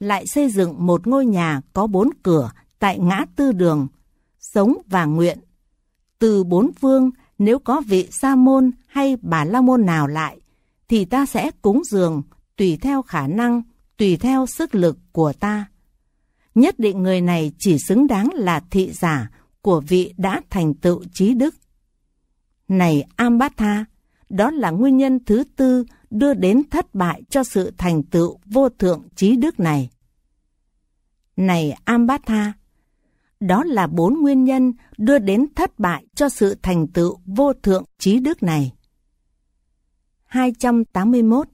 lại xây dựng một ngôi nhà có bốn cửa tại ngã tư đường, sống và nguyện. Từ bốn phương, nếu có vị sa môn hay bà la môn nào lại, thì ta sẽ cúng dường tùy theo khả năng, tùy theo sức lực của ta. Nhất định người này chỉ xứng đáng là thị giả của vị đã thành tựu trí đức. Này Ambatha, đó là nguyên nhân thứ tư đưa đến thất bại cho sự thành tựu vô thượng trí đức này. Này Ambatha, đó là bốn nguyên nhân đưa đến thất bại cho sự thành tựu vô thượng trí đức này. 281.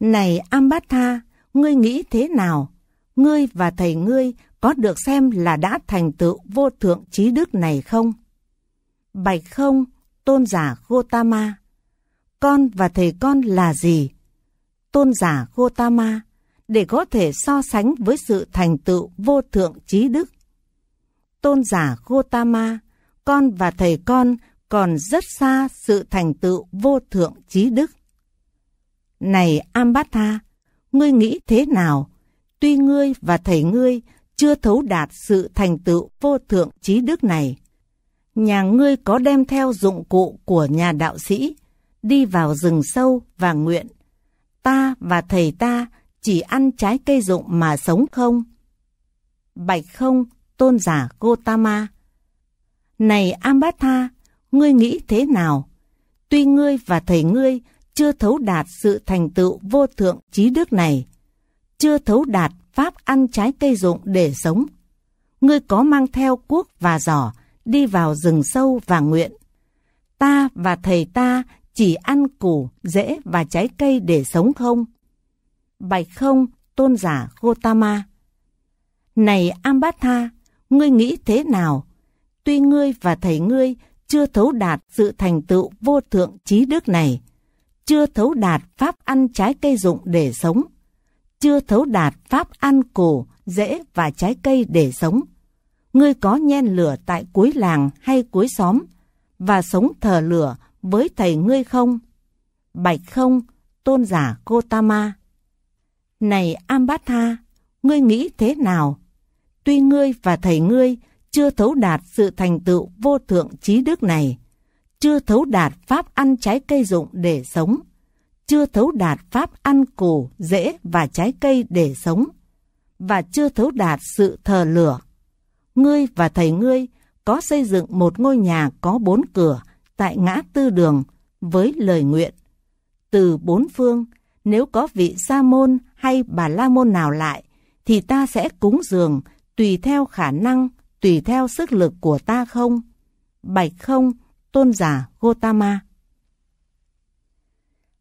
Này Ambatha, ngươi nghĩ thế nào? Ngươi và thầy ngươi có được xem là đã thành tựu vô thượng trí đức này không? Bạch không, tôn giả Gotama. Con và thầy con là gì? Tôn giả Gotama để có thể so sánh với sự thành tựu vô thượng trí đức. Tôn giả Gotama, con và thầy con còn rất xa sự thành tựu vô thượng trí đức. Này Ambatha, ngươi nghĩ thế nào? Tuy ngươi và thầy ngươi chưa thấu đạt sự thành tựu vô thượng trí đức này, nhà ngươi có đem theo dụng cụ của nhà đạo sĩ, đi vào rừng sâu và nguyện. Ta và thầy ta chỉ ăn trái cây dụng mà sống không? Bạch không, tôn giả Gotama. Này Ambatha, ngươi nghĩ thế nào? Tuy ngươi và thầy ngươi chưa thấu đạt sự thành tựu vô thượng trí đức này, chưa thấu đạt pháp ăn trái cây dụng để sống, ngươi có mang theo cuốc và giỏ đi vào rừng sâu và nguyện. Ta và thầy ta chỉ ăn củ, rễ và trái cây để sống không? Bạch không, tôn giả Gotama. Này Ambatha, ngươi nghĩ thế nào? Tuy ngươi và thầy ngươi chưa thấu đạt sự thành tựu vô thượng trí đức này, chưa thấu đạt pháp ăn trái cây dụng để sống, chưa thấu đạt pháp ăn củ, rễ và trái cây để sống, ngươi có nhen lửa tại cuối làng hay cuối xóm và sống thờ lửa với thầy ngươi không? Bạch không, tôn giả Gotama. Này Ambatha, ngươi nghĩ thế nào? Tuy ngươi và thầy ngươi chưa thấu đạt sự thành tựu vô thượng trí đức này, chưa thấu đạt pháp ăn trái cây dụng để sống, chưa thấu đạt pháp ăn củ, rễ và trái cây để sống, và chưa thấu đạt sự thờ lửa ngươi và thầy ngươi có xây dựng một ngôi nhà có bốn cửa tại ngã tư đường với lời nguyện. Từ bốn phương, nếu có vị sa môn hay bà la môn nào lại, thì ta sẽ cúng dường tùy theo khả năng, tùy theo sức lực của ta không? Bạch không, tôn giả Gotama.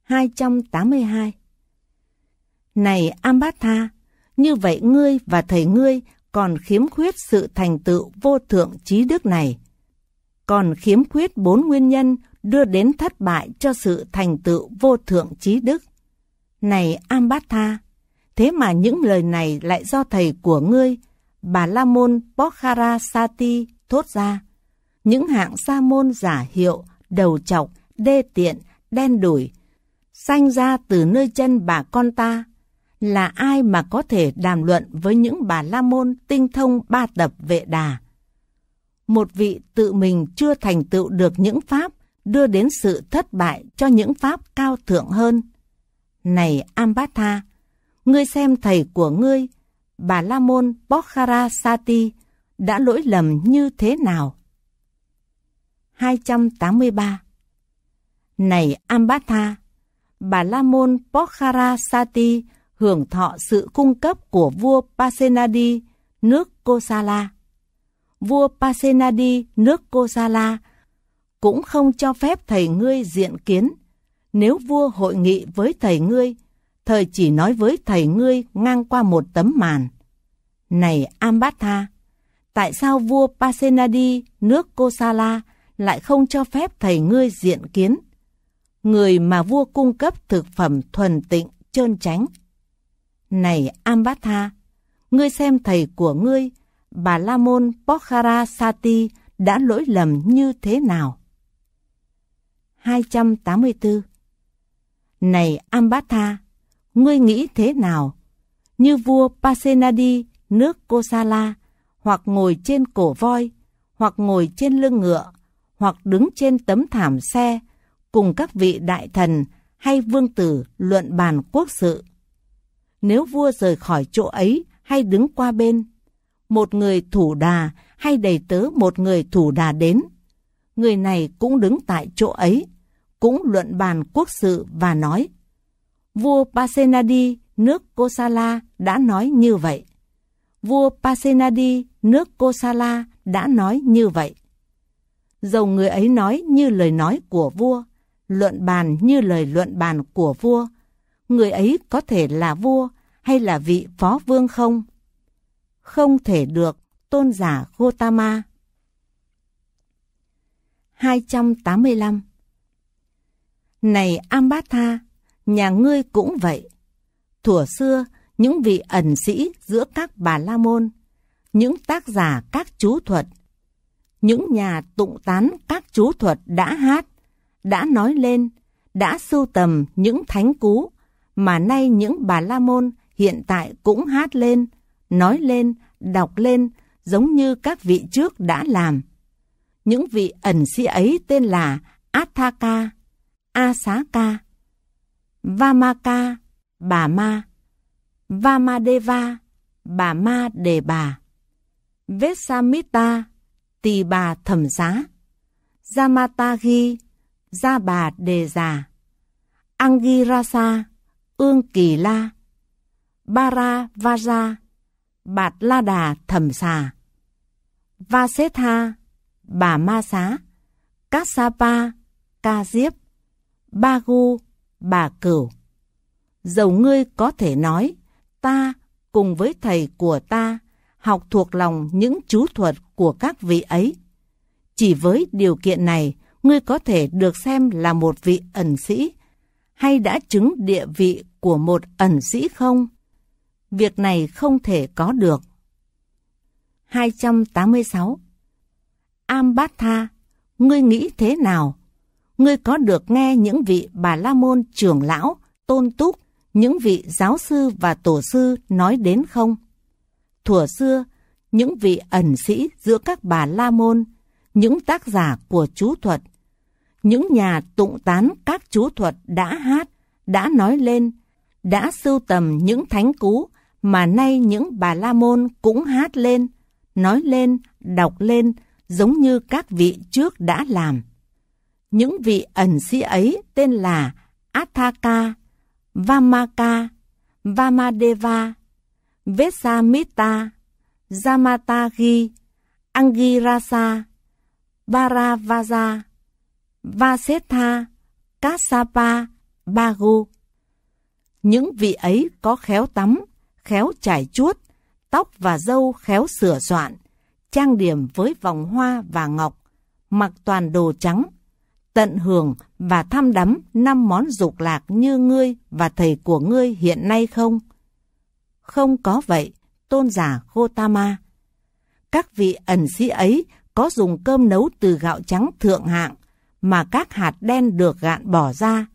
282 Này Ambatha, như vậy ngươi và thầy ngươi còn khiếm khuyết sự thành tựu vô thượng trí đức này. Còn khiếm khuyết bốn nguyên nhân đưa đến thất bại cho sự thành tựu vô thượng trí đức. Này Ambatha, thế mà những lời này lại do thầy của ngươi, bà La Môn Pokhara Sati thốt ra. Những hạng sa môn giả hiệu, đầu chọc, đê tiện, đen đủi, sanh ra từ nơi chân bà con ta, là ai mà có thể đàm luận với những bà la môn tinh thông ba tập vệ đà. Một vị tự mình chưa thành tựu được những pháp đưa đến sự thất bại cho những pháp cao thượng hơn. Này Ambatha, ngươi xem thầy của ngươi, bà La Môn Bokhara Sati đã lỗi lầm như thế nào? 283 Này Ambatha, bà La Môn Bokhara Sati hưởng thọ sự cung cấp của vua Pasenadi, nước Kosala. Vua Pasenadi, nước Kosala cũng không cho phép thầy ngươi diện kiến. Nếu vua hội nghị với thầy ngươi, thời chỉ nói với thầy ngươi ngang qua một tấm màn. Này Ambatha, tại sao vua Pasenadi, nước Kosala lại không cho phép thầy ngươi diện kiến? Người mà vua cung cấp thực phẩm thuần tịnh, trơn tránh, này Ambatha, ngươi xem thầy của ngươi, bà La Môn Pokhara Sati đã lỗi lầm như thế nào? 284 Này Ambatha, ngươi nghĩ thế nào? Như vua Pasenadi nước Kosala, hoặc ngồi trên cổ voi, hoặc ngồi trên lưng ngựa, hoặc đứng trên tấm thảm xe, cùng các vị đại thần hay vương tử luận bàn quốc sự nếu vua rời khỏi chỗ ấy hay đứng qua bên. Một người thủ đà hay đầy tớ một người thủ đà đến. Người này cũng đứng tại chỗ ấy, cũng luận bàn quốc sự và nói. Vua Pasenadi nước Kosala đã nói như vậy. Vua Pasenadi nước Kosala đã nói như vậy. Dầu người ấy nói như lời nói của vua, luận bàn như lời luận bàn của vua, người ấy có thể là vua hay là vị phó vương không? Không thể được, tôn giả Gotama. 285 Này Ambatha, nhà ngươi cũng vậy. Thủa xưa, những vị ẩn sĩ giữa các bà la môn, những tác giả các chú thuật, những nhà tụng tán các chú thuật đã hát, đã nói lên, đã sưu tầm những thánh cú mà nay những bà la môn hiện tại cũng hát lên, nói lên, đọc lên giống như các vị trước đã làm. Những vị ẩn sĩ ấy tên là Athaka, Asaka, Vamaka, Bà Ma, Vamadeva, Bà Ma Đề Bà, Vesamita, Tì Bà Thẩm Giá, Yamatagi, Gia Bà Đề Già, Angirasa, Ương Kỳ La, Bara Vaja, Bạt La Đà Thẩm Xà, Va Xế Tha, Bà Ma Xá, Cát Sa Pa, Ca Diếp, Ba Gu, Bà Cửu. Dầu ngươi có thể nói, ta cùng với thầy của ta học thuộc lòng những chú thuật của các vị ấy. Chỉ với điều kiện này, ngươi có thể được xem là một vị ẩn sĩ hay đã chứng địa vị của một ẩn sĩ không? Việc này không thể có được. 286 Am Bát Tha, ngươi nghĩ thế nào? Ngươi có được nghe những vị bà La Môn trưởng lão, tôn túc, những vị giáo sư và tổ sư nói đến không? Thủa xưa, những vị ẩn sĩ giữa các bà La Môn, những tác giả của chú thuật, những nhà tụng tán các chú thuật đã hát, đã nói lên, đã sưu tầm những thánh cú mà nay những bà la môn cũng hát lên, nói lên, đọc lên giống như các vị trước đã làm. Những vị ẩn sĩ ấy tên là Athaka, Vamaka, Vamadeva, Vesamita, Jamatagi, Angirasa, Varavaja, Vasetha, Kassapa, Bagu. Những vị ấy có khéo tắm, khéo trải chuốt, tóc và dâu khéo sửa soạn, trang điểm với vòng hoa và ngọc, mặc toàn đồ trắng, tận hưởng và thăm đắm năm món dục lạc như ngươi và thầy của ngươi hiện nay không? Không có vậy, tôn giả Gotama. Các vị ẩn sĩ ấy có dùng cơm nấu từ gạo trắng thượng hạng, mà các hạt đen được gạn bỏ ra.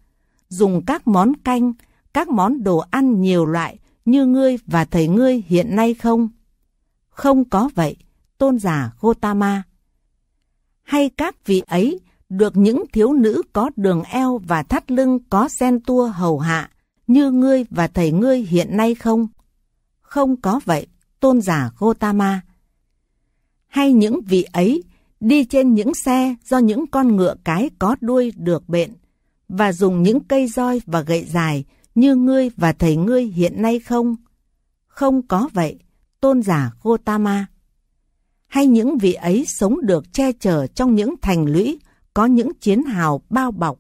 Dùng các món canh, các món đồ ăn nhiều loại như ngươi và thầy ngươi hiện nay không? Không có vậy, tôn giả Gotama. Hay các vị ấy được những thiếu nữ có đường eo và thắt lưng có sen tua hầu hạ như ngươi và thầy ngươi hiện nay không? Không có vậy, tôn giả Gotama. Hay những vị ấy đi trên những xe do những con ngựa cái có đuôi được bện và dùng những cây roi và gậy dài như ngươi và thầy ngươi hiện nay không? Không có vậy, tôn giả Gotama. Hay những vị ấy sống được che chở trong những thành lũy, có những chiến hào bao bọc,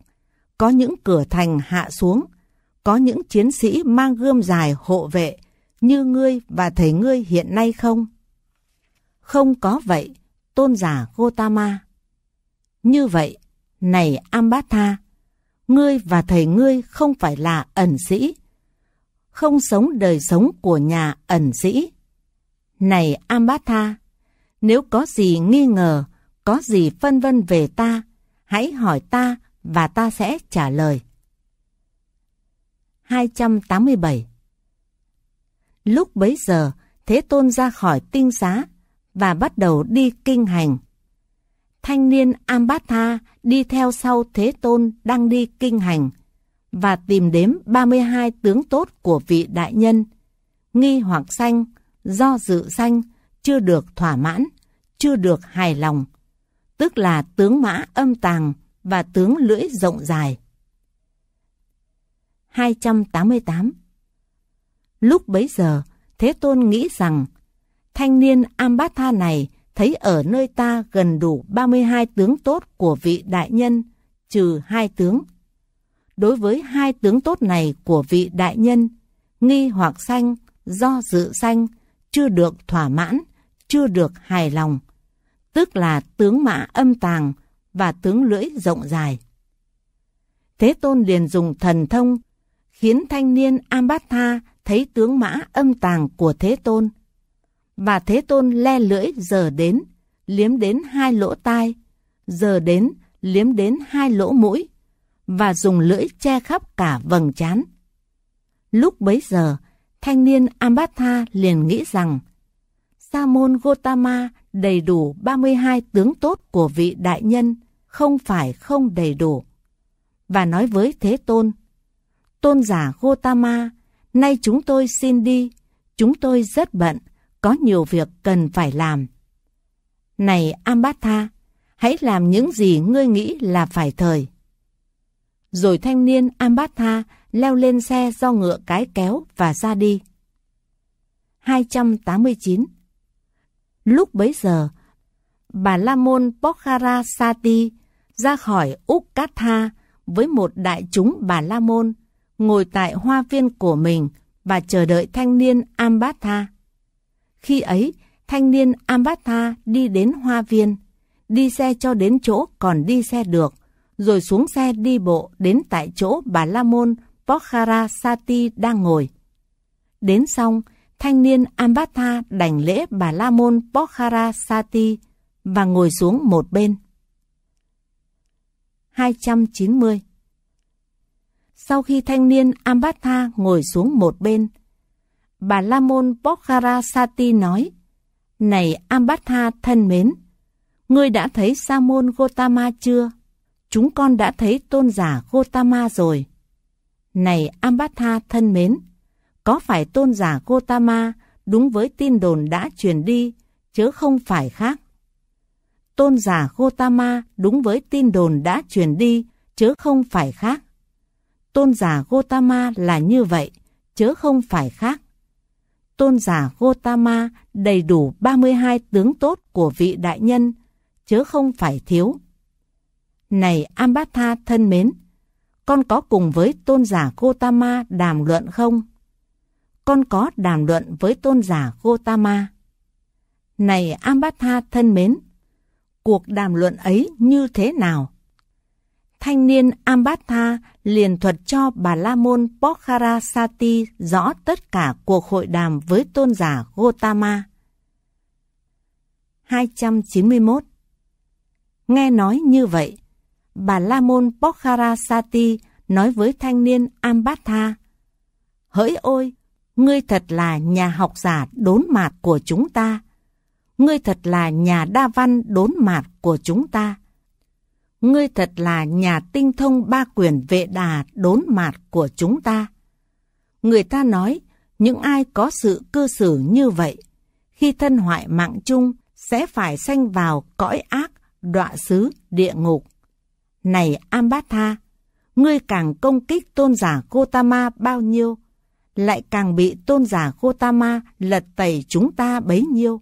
có những cửa thành hạ xuống, có những chiến sĩ mang gươm dài hộ vệ, như ngươi và thầy ngươi hiện nay không? Không có vậy, tôn giả Gotama. Như vậy, này Ambatha, ngươi và thầy ngươi không phải là ẩn sĩ, không sống đời sống của nhà ẩn sĩ. Này Ambatha, nếu có gì nghi ngờ, có gì phân vân về ta, hãy hỏi ta và ta sẽ trả lời. 287 Lúc bấy giờ, Thế Tôn ra khỏi tinh xá và bắt đầu đi kinh hành. Thanh niên Ambatha đi theo sau Thế Tôn đang đi kinh hành và tìm đếm 32 tướng tốt của vị đại nhân. Nghi hoặc xanh do dự xanh chưa được thỏa mãn, chưa được hài lòng, tức là tướng mã âm tàng và tướng lưỡi rộng dài. 288 Lúc bấy giờ, Thế Tôn nghĩ rằng Thanh niên Ambatha này thấy ở nơi ta gần đủ 32 tướng tốt của vị đại nhân, trừ hai tướng. Đối với hai tướng tốt này của vị đại nhân, nghi hoặc xanh, do dự xanh, chưa được thỏa mãn, chưa được hài lòng, tức là tướng mã âm tàng và tướng lưỡi rộng dài. Thế Tôn liền dùng thần thông, khiến thanh niên Ambatha thấy tướng mã âm tàng của Thế Tôn, và Thế Tôn le lưỡi giờ đến, liếm đến hai lỗ tai, giờ đến liếm đến hai lỗ mũi và dùng lưỡi che khắp cả vầng trán. Lúc bấy giờ, thanh niên Ambatha liền nghĩ rằng Sa môn Gotama đầy đủ 32 tướng tốt của vị đại nhân không phải không đầy đủ. Và nói với Thế Tôn, Tôn giả Gotama, nay chúng tôi xin đi, chúng tôi rất bận có nhiều việc cần phải làm. Này Ambatha, hãy làm những gì ngươi nghĩ là phải thời. Rồi thanh niên Ambatha leo lên xe do ngựa cái kéo và ra đi. 289 Lúc bấy giờ, bà La Môn Pokhara Sati ra khỏi Úc với một đại chúng bà La Môn, ngồi tại hoa viên của mình và chờ đợi thanh niên Ambatha. Khi ấy, thanh niên Ambatha đi đến hoa viên, đi xe cho đến chỗ còn đi xe được, rồi xuống xe đi bộ đến tại chỗ bà La Môn Pokhara Sati đang ngồi. Đến xong, thanh niên Ambatha đành lễ bà La Môn Pokhara Sati và ngồi xuống một bên. 290 Sau khi thanh niên Ambatha ngồi xuống một bên, bà La Môn Pokhara Sati nói, Này Ambatha thân mến, ngươi đã thấy Sa Môn Gotama chưa? Chúng con đã thấy tôn giả Gotama rồi. Này Ambatha thân mến, có phải tôn giả Gotama đúng với tin đồn đã truyền đi, chứ không phải khác? Tôn giả Gotama đúng với tin đồn đã truyền đi, chứ không phải khác. Tôn giả Gotama là như vậy, chứ không phải khác tôn giả Gotama đầy đủ 32 tướng tốt của vị đại nhân, chứ không phải thiếu. Này Ambatha thân mến, con có cùng với tôn giả Gotama đàm luận không? Con có đàm luận với tôn giả Gotama. Này Ambatha thân mến, cuộc đàm luận ấy như thế nào? thanh niên Ambatha liền thuật cho bà La Môn Pokhara rõ tất cả cuộc hội đàm với tôn giả Gotama. 291 Nghe nói như vậy, bà La Môn Pokhara nói với thanh niên Ambatha, Hỡi ôi, ngươi thật là nhà học giả đốn mạt của chúng ta, ngươi thật là nhà đa văn đốn mạt của chúng ta ngươi thật là nhà tinh thông ba quyền vệ đà đốn mạt của chúng ta. Người ta nói, những ai có sự cư xử như vậy, khi thân hoại mạng chung sẽ phải sanh vào cõi ác, đọa xứ, địa ngục. Này Ambatha, ngươi càng công kích tôn giả Gotama bao nhiêu, lại càng bị tôn giả Gotama lật tẩy chúng ta bấy nhiêu.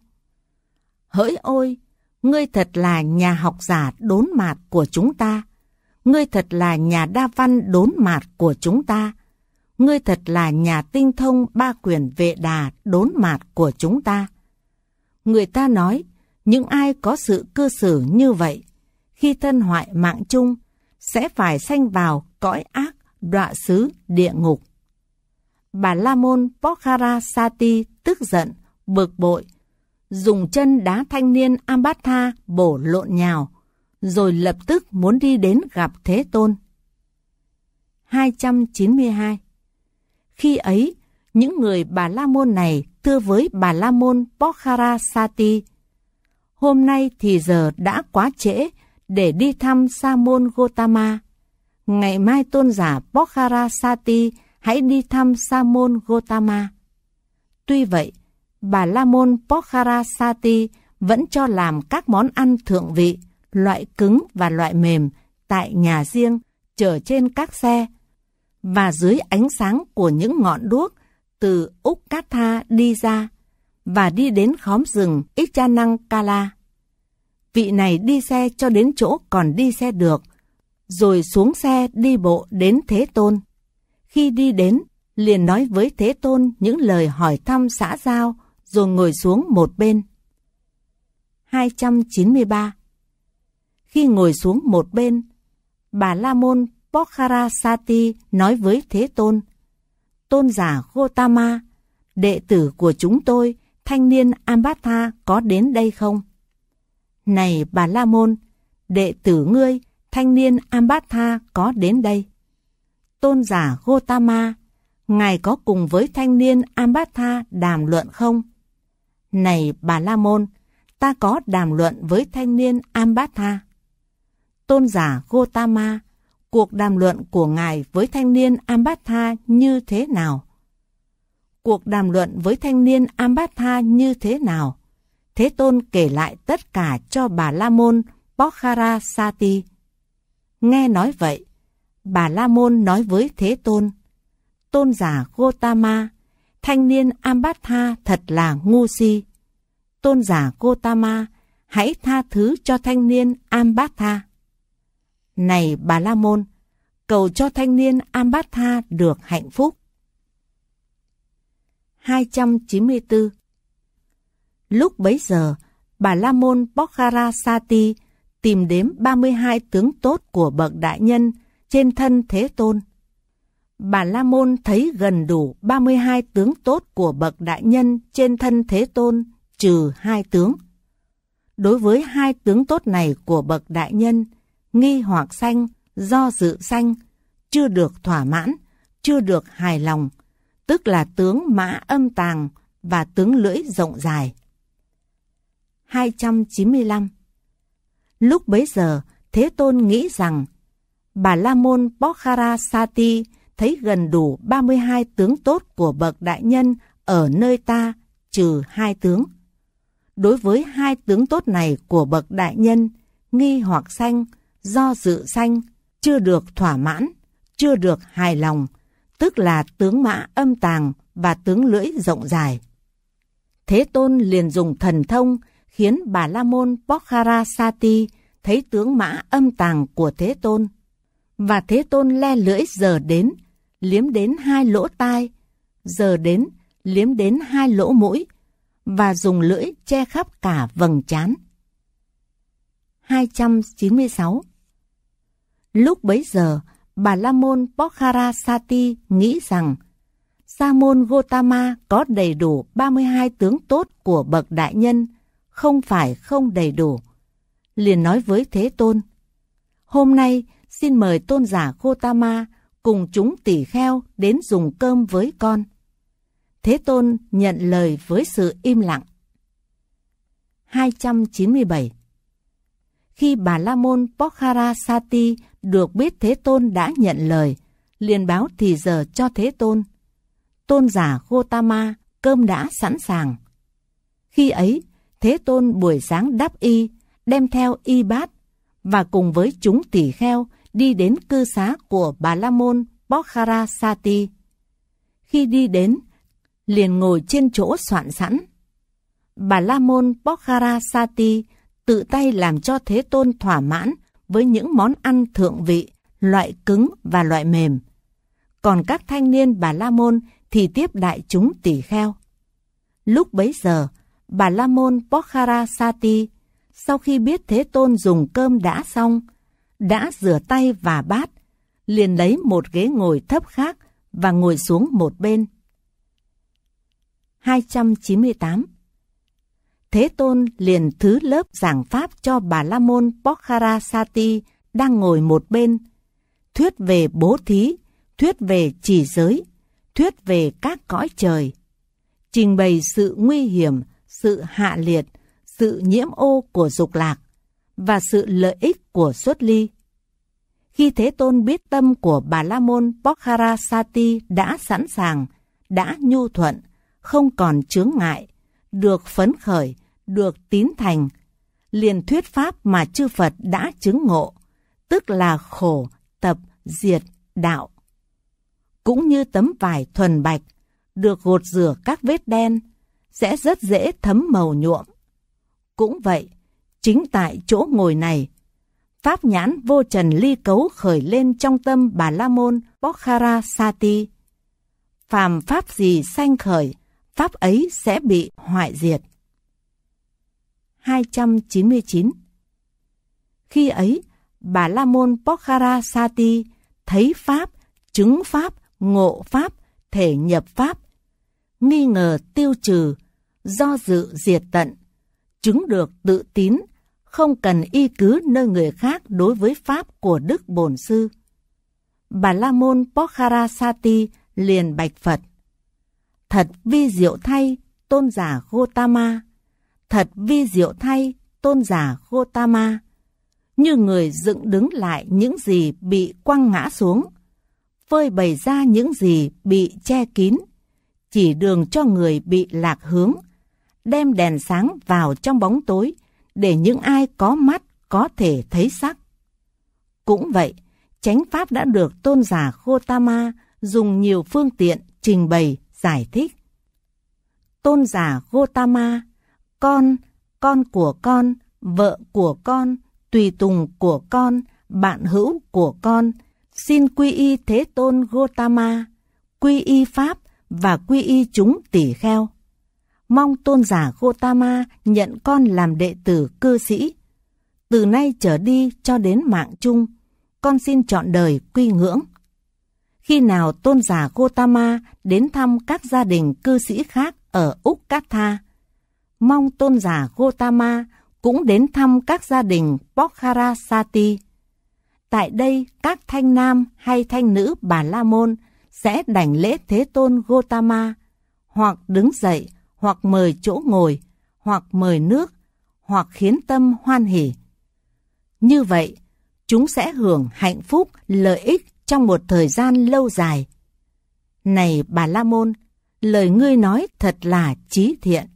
Hỡi ôi, Ngươi thật là nhà học giả đốn mạt của chúng ta. Ngươi thật là nhà đa văn đốn mạt của chúng ta. Ngươi thật là nhà tinh thông ba quyền vệ đà đốn mạt của chúng ta. Người ta nói, những ai có sự cơ xử như vậy, khi thân hoại mạng chung, sẽ phải sanh vào cõi ác, đọa xứ, địa ngục. Bà La Môn Pokhara Sati tức giận, bực bội, dùng chân đá thanh niên Ambatha bổ lộn nhào, rồi lập tức muốn đi đến gặp Thế Tôn. 292 Khi ấy, những người Bà La Môn này thưa với Bà La Môn Pokhara Sati. Hôm nay thì giờ đã quá trễ để đi thăm Sa Môn Gotama. Ngày mai tôn giả Pokhara Sati hãy đi thăm Sa Môn Gotama. Tuy vậy, bà La Môn Pokharasati vẫn cho làm các món ăn thượng vị, loại cứng và loại mềm, tại nhà riêng, chở trên các xe. Và dưới ánh sáng của những ngọn đuốc từ Ukkatha đi ra và đi đến khóm rừng Ichanang Kala. Vị này đi xe cho đến chỗ còn đi xe được, rồi xuống xe đi bộ đến Thế Tôn. Khi đi đến, liền nói với Thế Tôn những lời hỏi thăm xã giao rồi ngồi xuống một bên. 293 Khi ngồi xuống một bên, bà La Môn Pokhara Sati nói với Thế Tôn, Tôn giả Gotama, đệ tử của chúng tôi, thanh niên Ambatha có đến đây không? Này bà La Môn, đệ tử ngươi, thanh niên Ambatha có đến đây. Tôn giả Gotama, ngài có cùng với thanh niên Ambatha đàm luận không? Này bà La Môn, ta có đàm luận với thanh niên Ambatha. Tôn giả Gotama, cuộc đàm luận của ngài với thanh niên Ambatha như thế nào? Cuộc đàm luận với thanh niên Ambatha như thế nào? Thế Tôn kể lại tất cả cho bà La Môn Pokhara Sati. Nghe nói vậy, bà La Môn nói với Thế Tôn, Tôn giả Gotama, Thanh niên Ambatha thật là ngu si. Tôn giả Gotama, hãy tha thứ cho thanh niên Ambatha. Này Bà La Môn, cầu cho thanh niên Ambatha được hạnh phúc. 294 Lúc bấy giờ, Bà La Môn Pokhara Sati tìm đếm 32 tướng tốt của bậc đại nhân trên thân Thế Tôn bà La Môn thấy gần đủ 32 tướng tốt của bậc đại nhân trên thân Thế Tôn, trừ hai tướng. Đối với hai tướng tốt này của bậc đại nhân, nghi hoặc xanh do dự xanh chưa được thỏa mãn, chưa được hài lòng, tức là tướng mã âm tàng và tướng lưỡi rộng dài. 295 Lúc bấy giờ, Thế Tôn nghĩ rằng, bà La Môn Pokhara Sati thấy gần đủ 32 tướng tốt của bậc đại nhân ở nơi ta, trừ hai tướng. Đối với hai tướng tốt này của bậc đại nhân, nghi hoặc xanh do dự xanh chưa được thỏa mãn, chưa được hài lòng, tức là tướng mã âm tàng và tướng lưỡi rộng dài. Thế Tôn liền dùng thần thông khiến bà La Môn Pokhara Sati thấy tướng mã âm tàng của Thế Tôn và Thế Tôn le lưỡi giờ đến, liếm đến hai lỗ tai, giờ đến, liếm đến hai lỗ mũi, và dùng lưỡi che khắp cả vầng trán. 296 Lúc bấy giờ, bà La Môn Pokhara Sati nghĩ rằng Sa môn Gotama có đầy đủ 32 tướng tốt của bậc đại nhân, không phải không đầy đủ. Liền nói với Thế Tôn, hôm nay xin mời tôn giả Gotama cùng chúng tỷ kheo đến dùng cơm với con. Thế Tôn nhận lời với sự im lặng. 297 Khi bà La Môn Pokhara Sati được biết Thế Tôn đã nhận lời, liền báo thì giờ cho Thế Tôn. Tôn giả Gotama, cơm đã sẵn sàng. Khi ấy, Thế Tôn buổi sáng đáp y, đem theo y bát và cùng với chúng tỷ kheo đi đến cư xá của bà La Môn Bokhara Sati. Khi đi đến, liền ngồi trên chỗ soạn sẵn. Bà La Môn Bokhara Sati tự tay làm cho Thế Tôn thỏa mãn với những món ăn thượng vị, loại cứng và loại mềm. Còn các thanh niên bà La Môn thì tiếp đại chúng tỳ kheo. Lúc bấy giờ, bà La Môn Bokhara Sati, sau khi biết Thế Tôn dùng cơm đã xong, đã rửa tay và bát, liền lấy một ghế ngồi thấp khác và ngồi xuống một bên. 298 Thế Tôn liền thứ lớp giảng pháp cho bà La Môn Pokhara Sati đang ngồi một bên, thuyết về bố thí, thuyết về chỉ giới, thuyết về các cõi trời, trình bày sự nguy hiểm, sự hạ liệt, sự nhiễm ô của dục lạc, và sự lợi ích của xuất ly. Khi Thế Tôn biết tâm của Bà La Môn Pokhara Sati đã sẵn sàng, đã nhu thuận, không còn chướng ngại, được phấn khởi, được tín thành, liền thuyết pháp mà chư Phật đã chứng ngộ, tức là khổ, tập, diệt, đạo. Cũng như tấm vải thuần bạch, được gột rửa các vết đen, sẽ rất dễ thấm màu nhuộm. Cũng vậy, chính tại chỗ ngồi này. Pháp nhãn vô trần ly cấu khởi lên trong tâm bà La Môn Bokhara Sati. Phàm pháp gì sanh khởi, pháp ấy sẽ bị hoại diệt. 299 Khi ấy, bà La Môn Pokhara Sati thấy Pháp, chứng Pháp, ngộ Pháp, thể nhập Pháp, nghi ngờ tiêu trừ, do dự diệt tận, chứng được tự tín, không cần y cứ nơi người khác đối với Pháp của Đức Bổn Sư. Bà La Môn Pokhara Sati liền bạch Phật. Thật vi diệu thay, tôn giả Gotama. Thật vi diệu thay, tôn giả Gotama. Như người dựng đứng lại những gì bị quăng ngã xuống, phơi bày ra những gì bị che kín, chỉ đường cho người bị lạc hướng, đem đèn sáng vào trong bóng tối, để những ai có mắt có thể thấy sắc. Cũng vậy, chánh pháp đã được tôn giả Gotama dùng nhiều phương tiện trình bày, giải thích. Tôn giả Gotama, con, con của con, vợ của con, tùy tùng của con, bạn hữu của con, xin quy y Thế Tôn Gotama, quy y Pháp và quy y chúng tỷ kheo mong tôn giả Gotama nhận con làm đệ tử cư sĩ. Từ nay trở đi cho đến mạng chung, con xin chọn đời quy ngưỡng. Khi nào tôn giả Gotama đến thăm các gia đình cư sĩ khác ở ukkatha mong tôn giả Gotama cũng đến thăm các gia đình Pokhara Sati. Tại đây, các thanh nam hay thanh nữ Bà La Môn sẽ đảnh lễ Thế Tôn Gotama hoặc đứng dậy hoặc mời chỗ ngồi, hoặc mời nước, hoặc khiến tâm hoan hỷ. Như vậy, chúng sẽ hưởng hạnh phúc, lợi ích trong một thời gian lâu dài. Này bà La Môn, lời ngươi nói thật là trí thiện.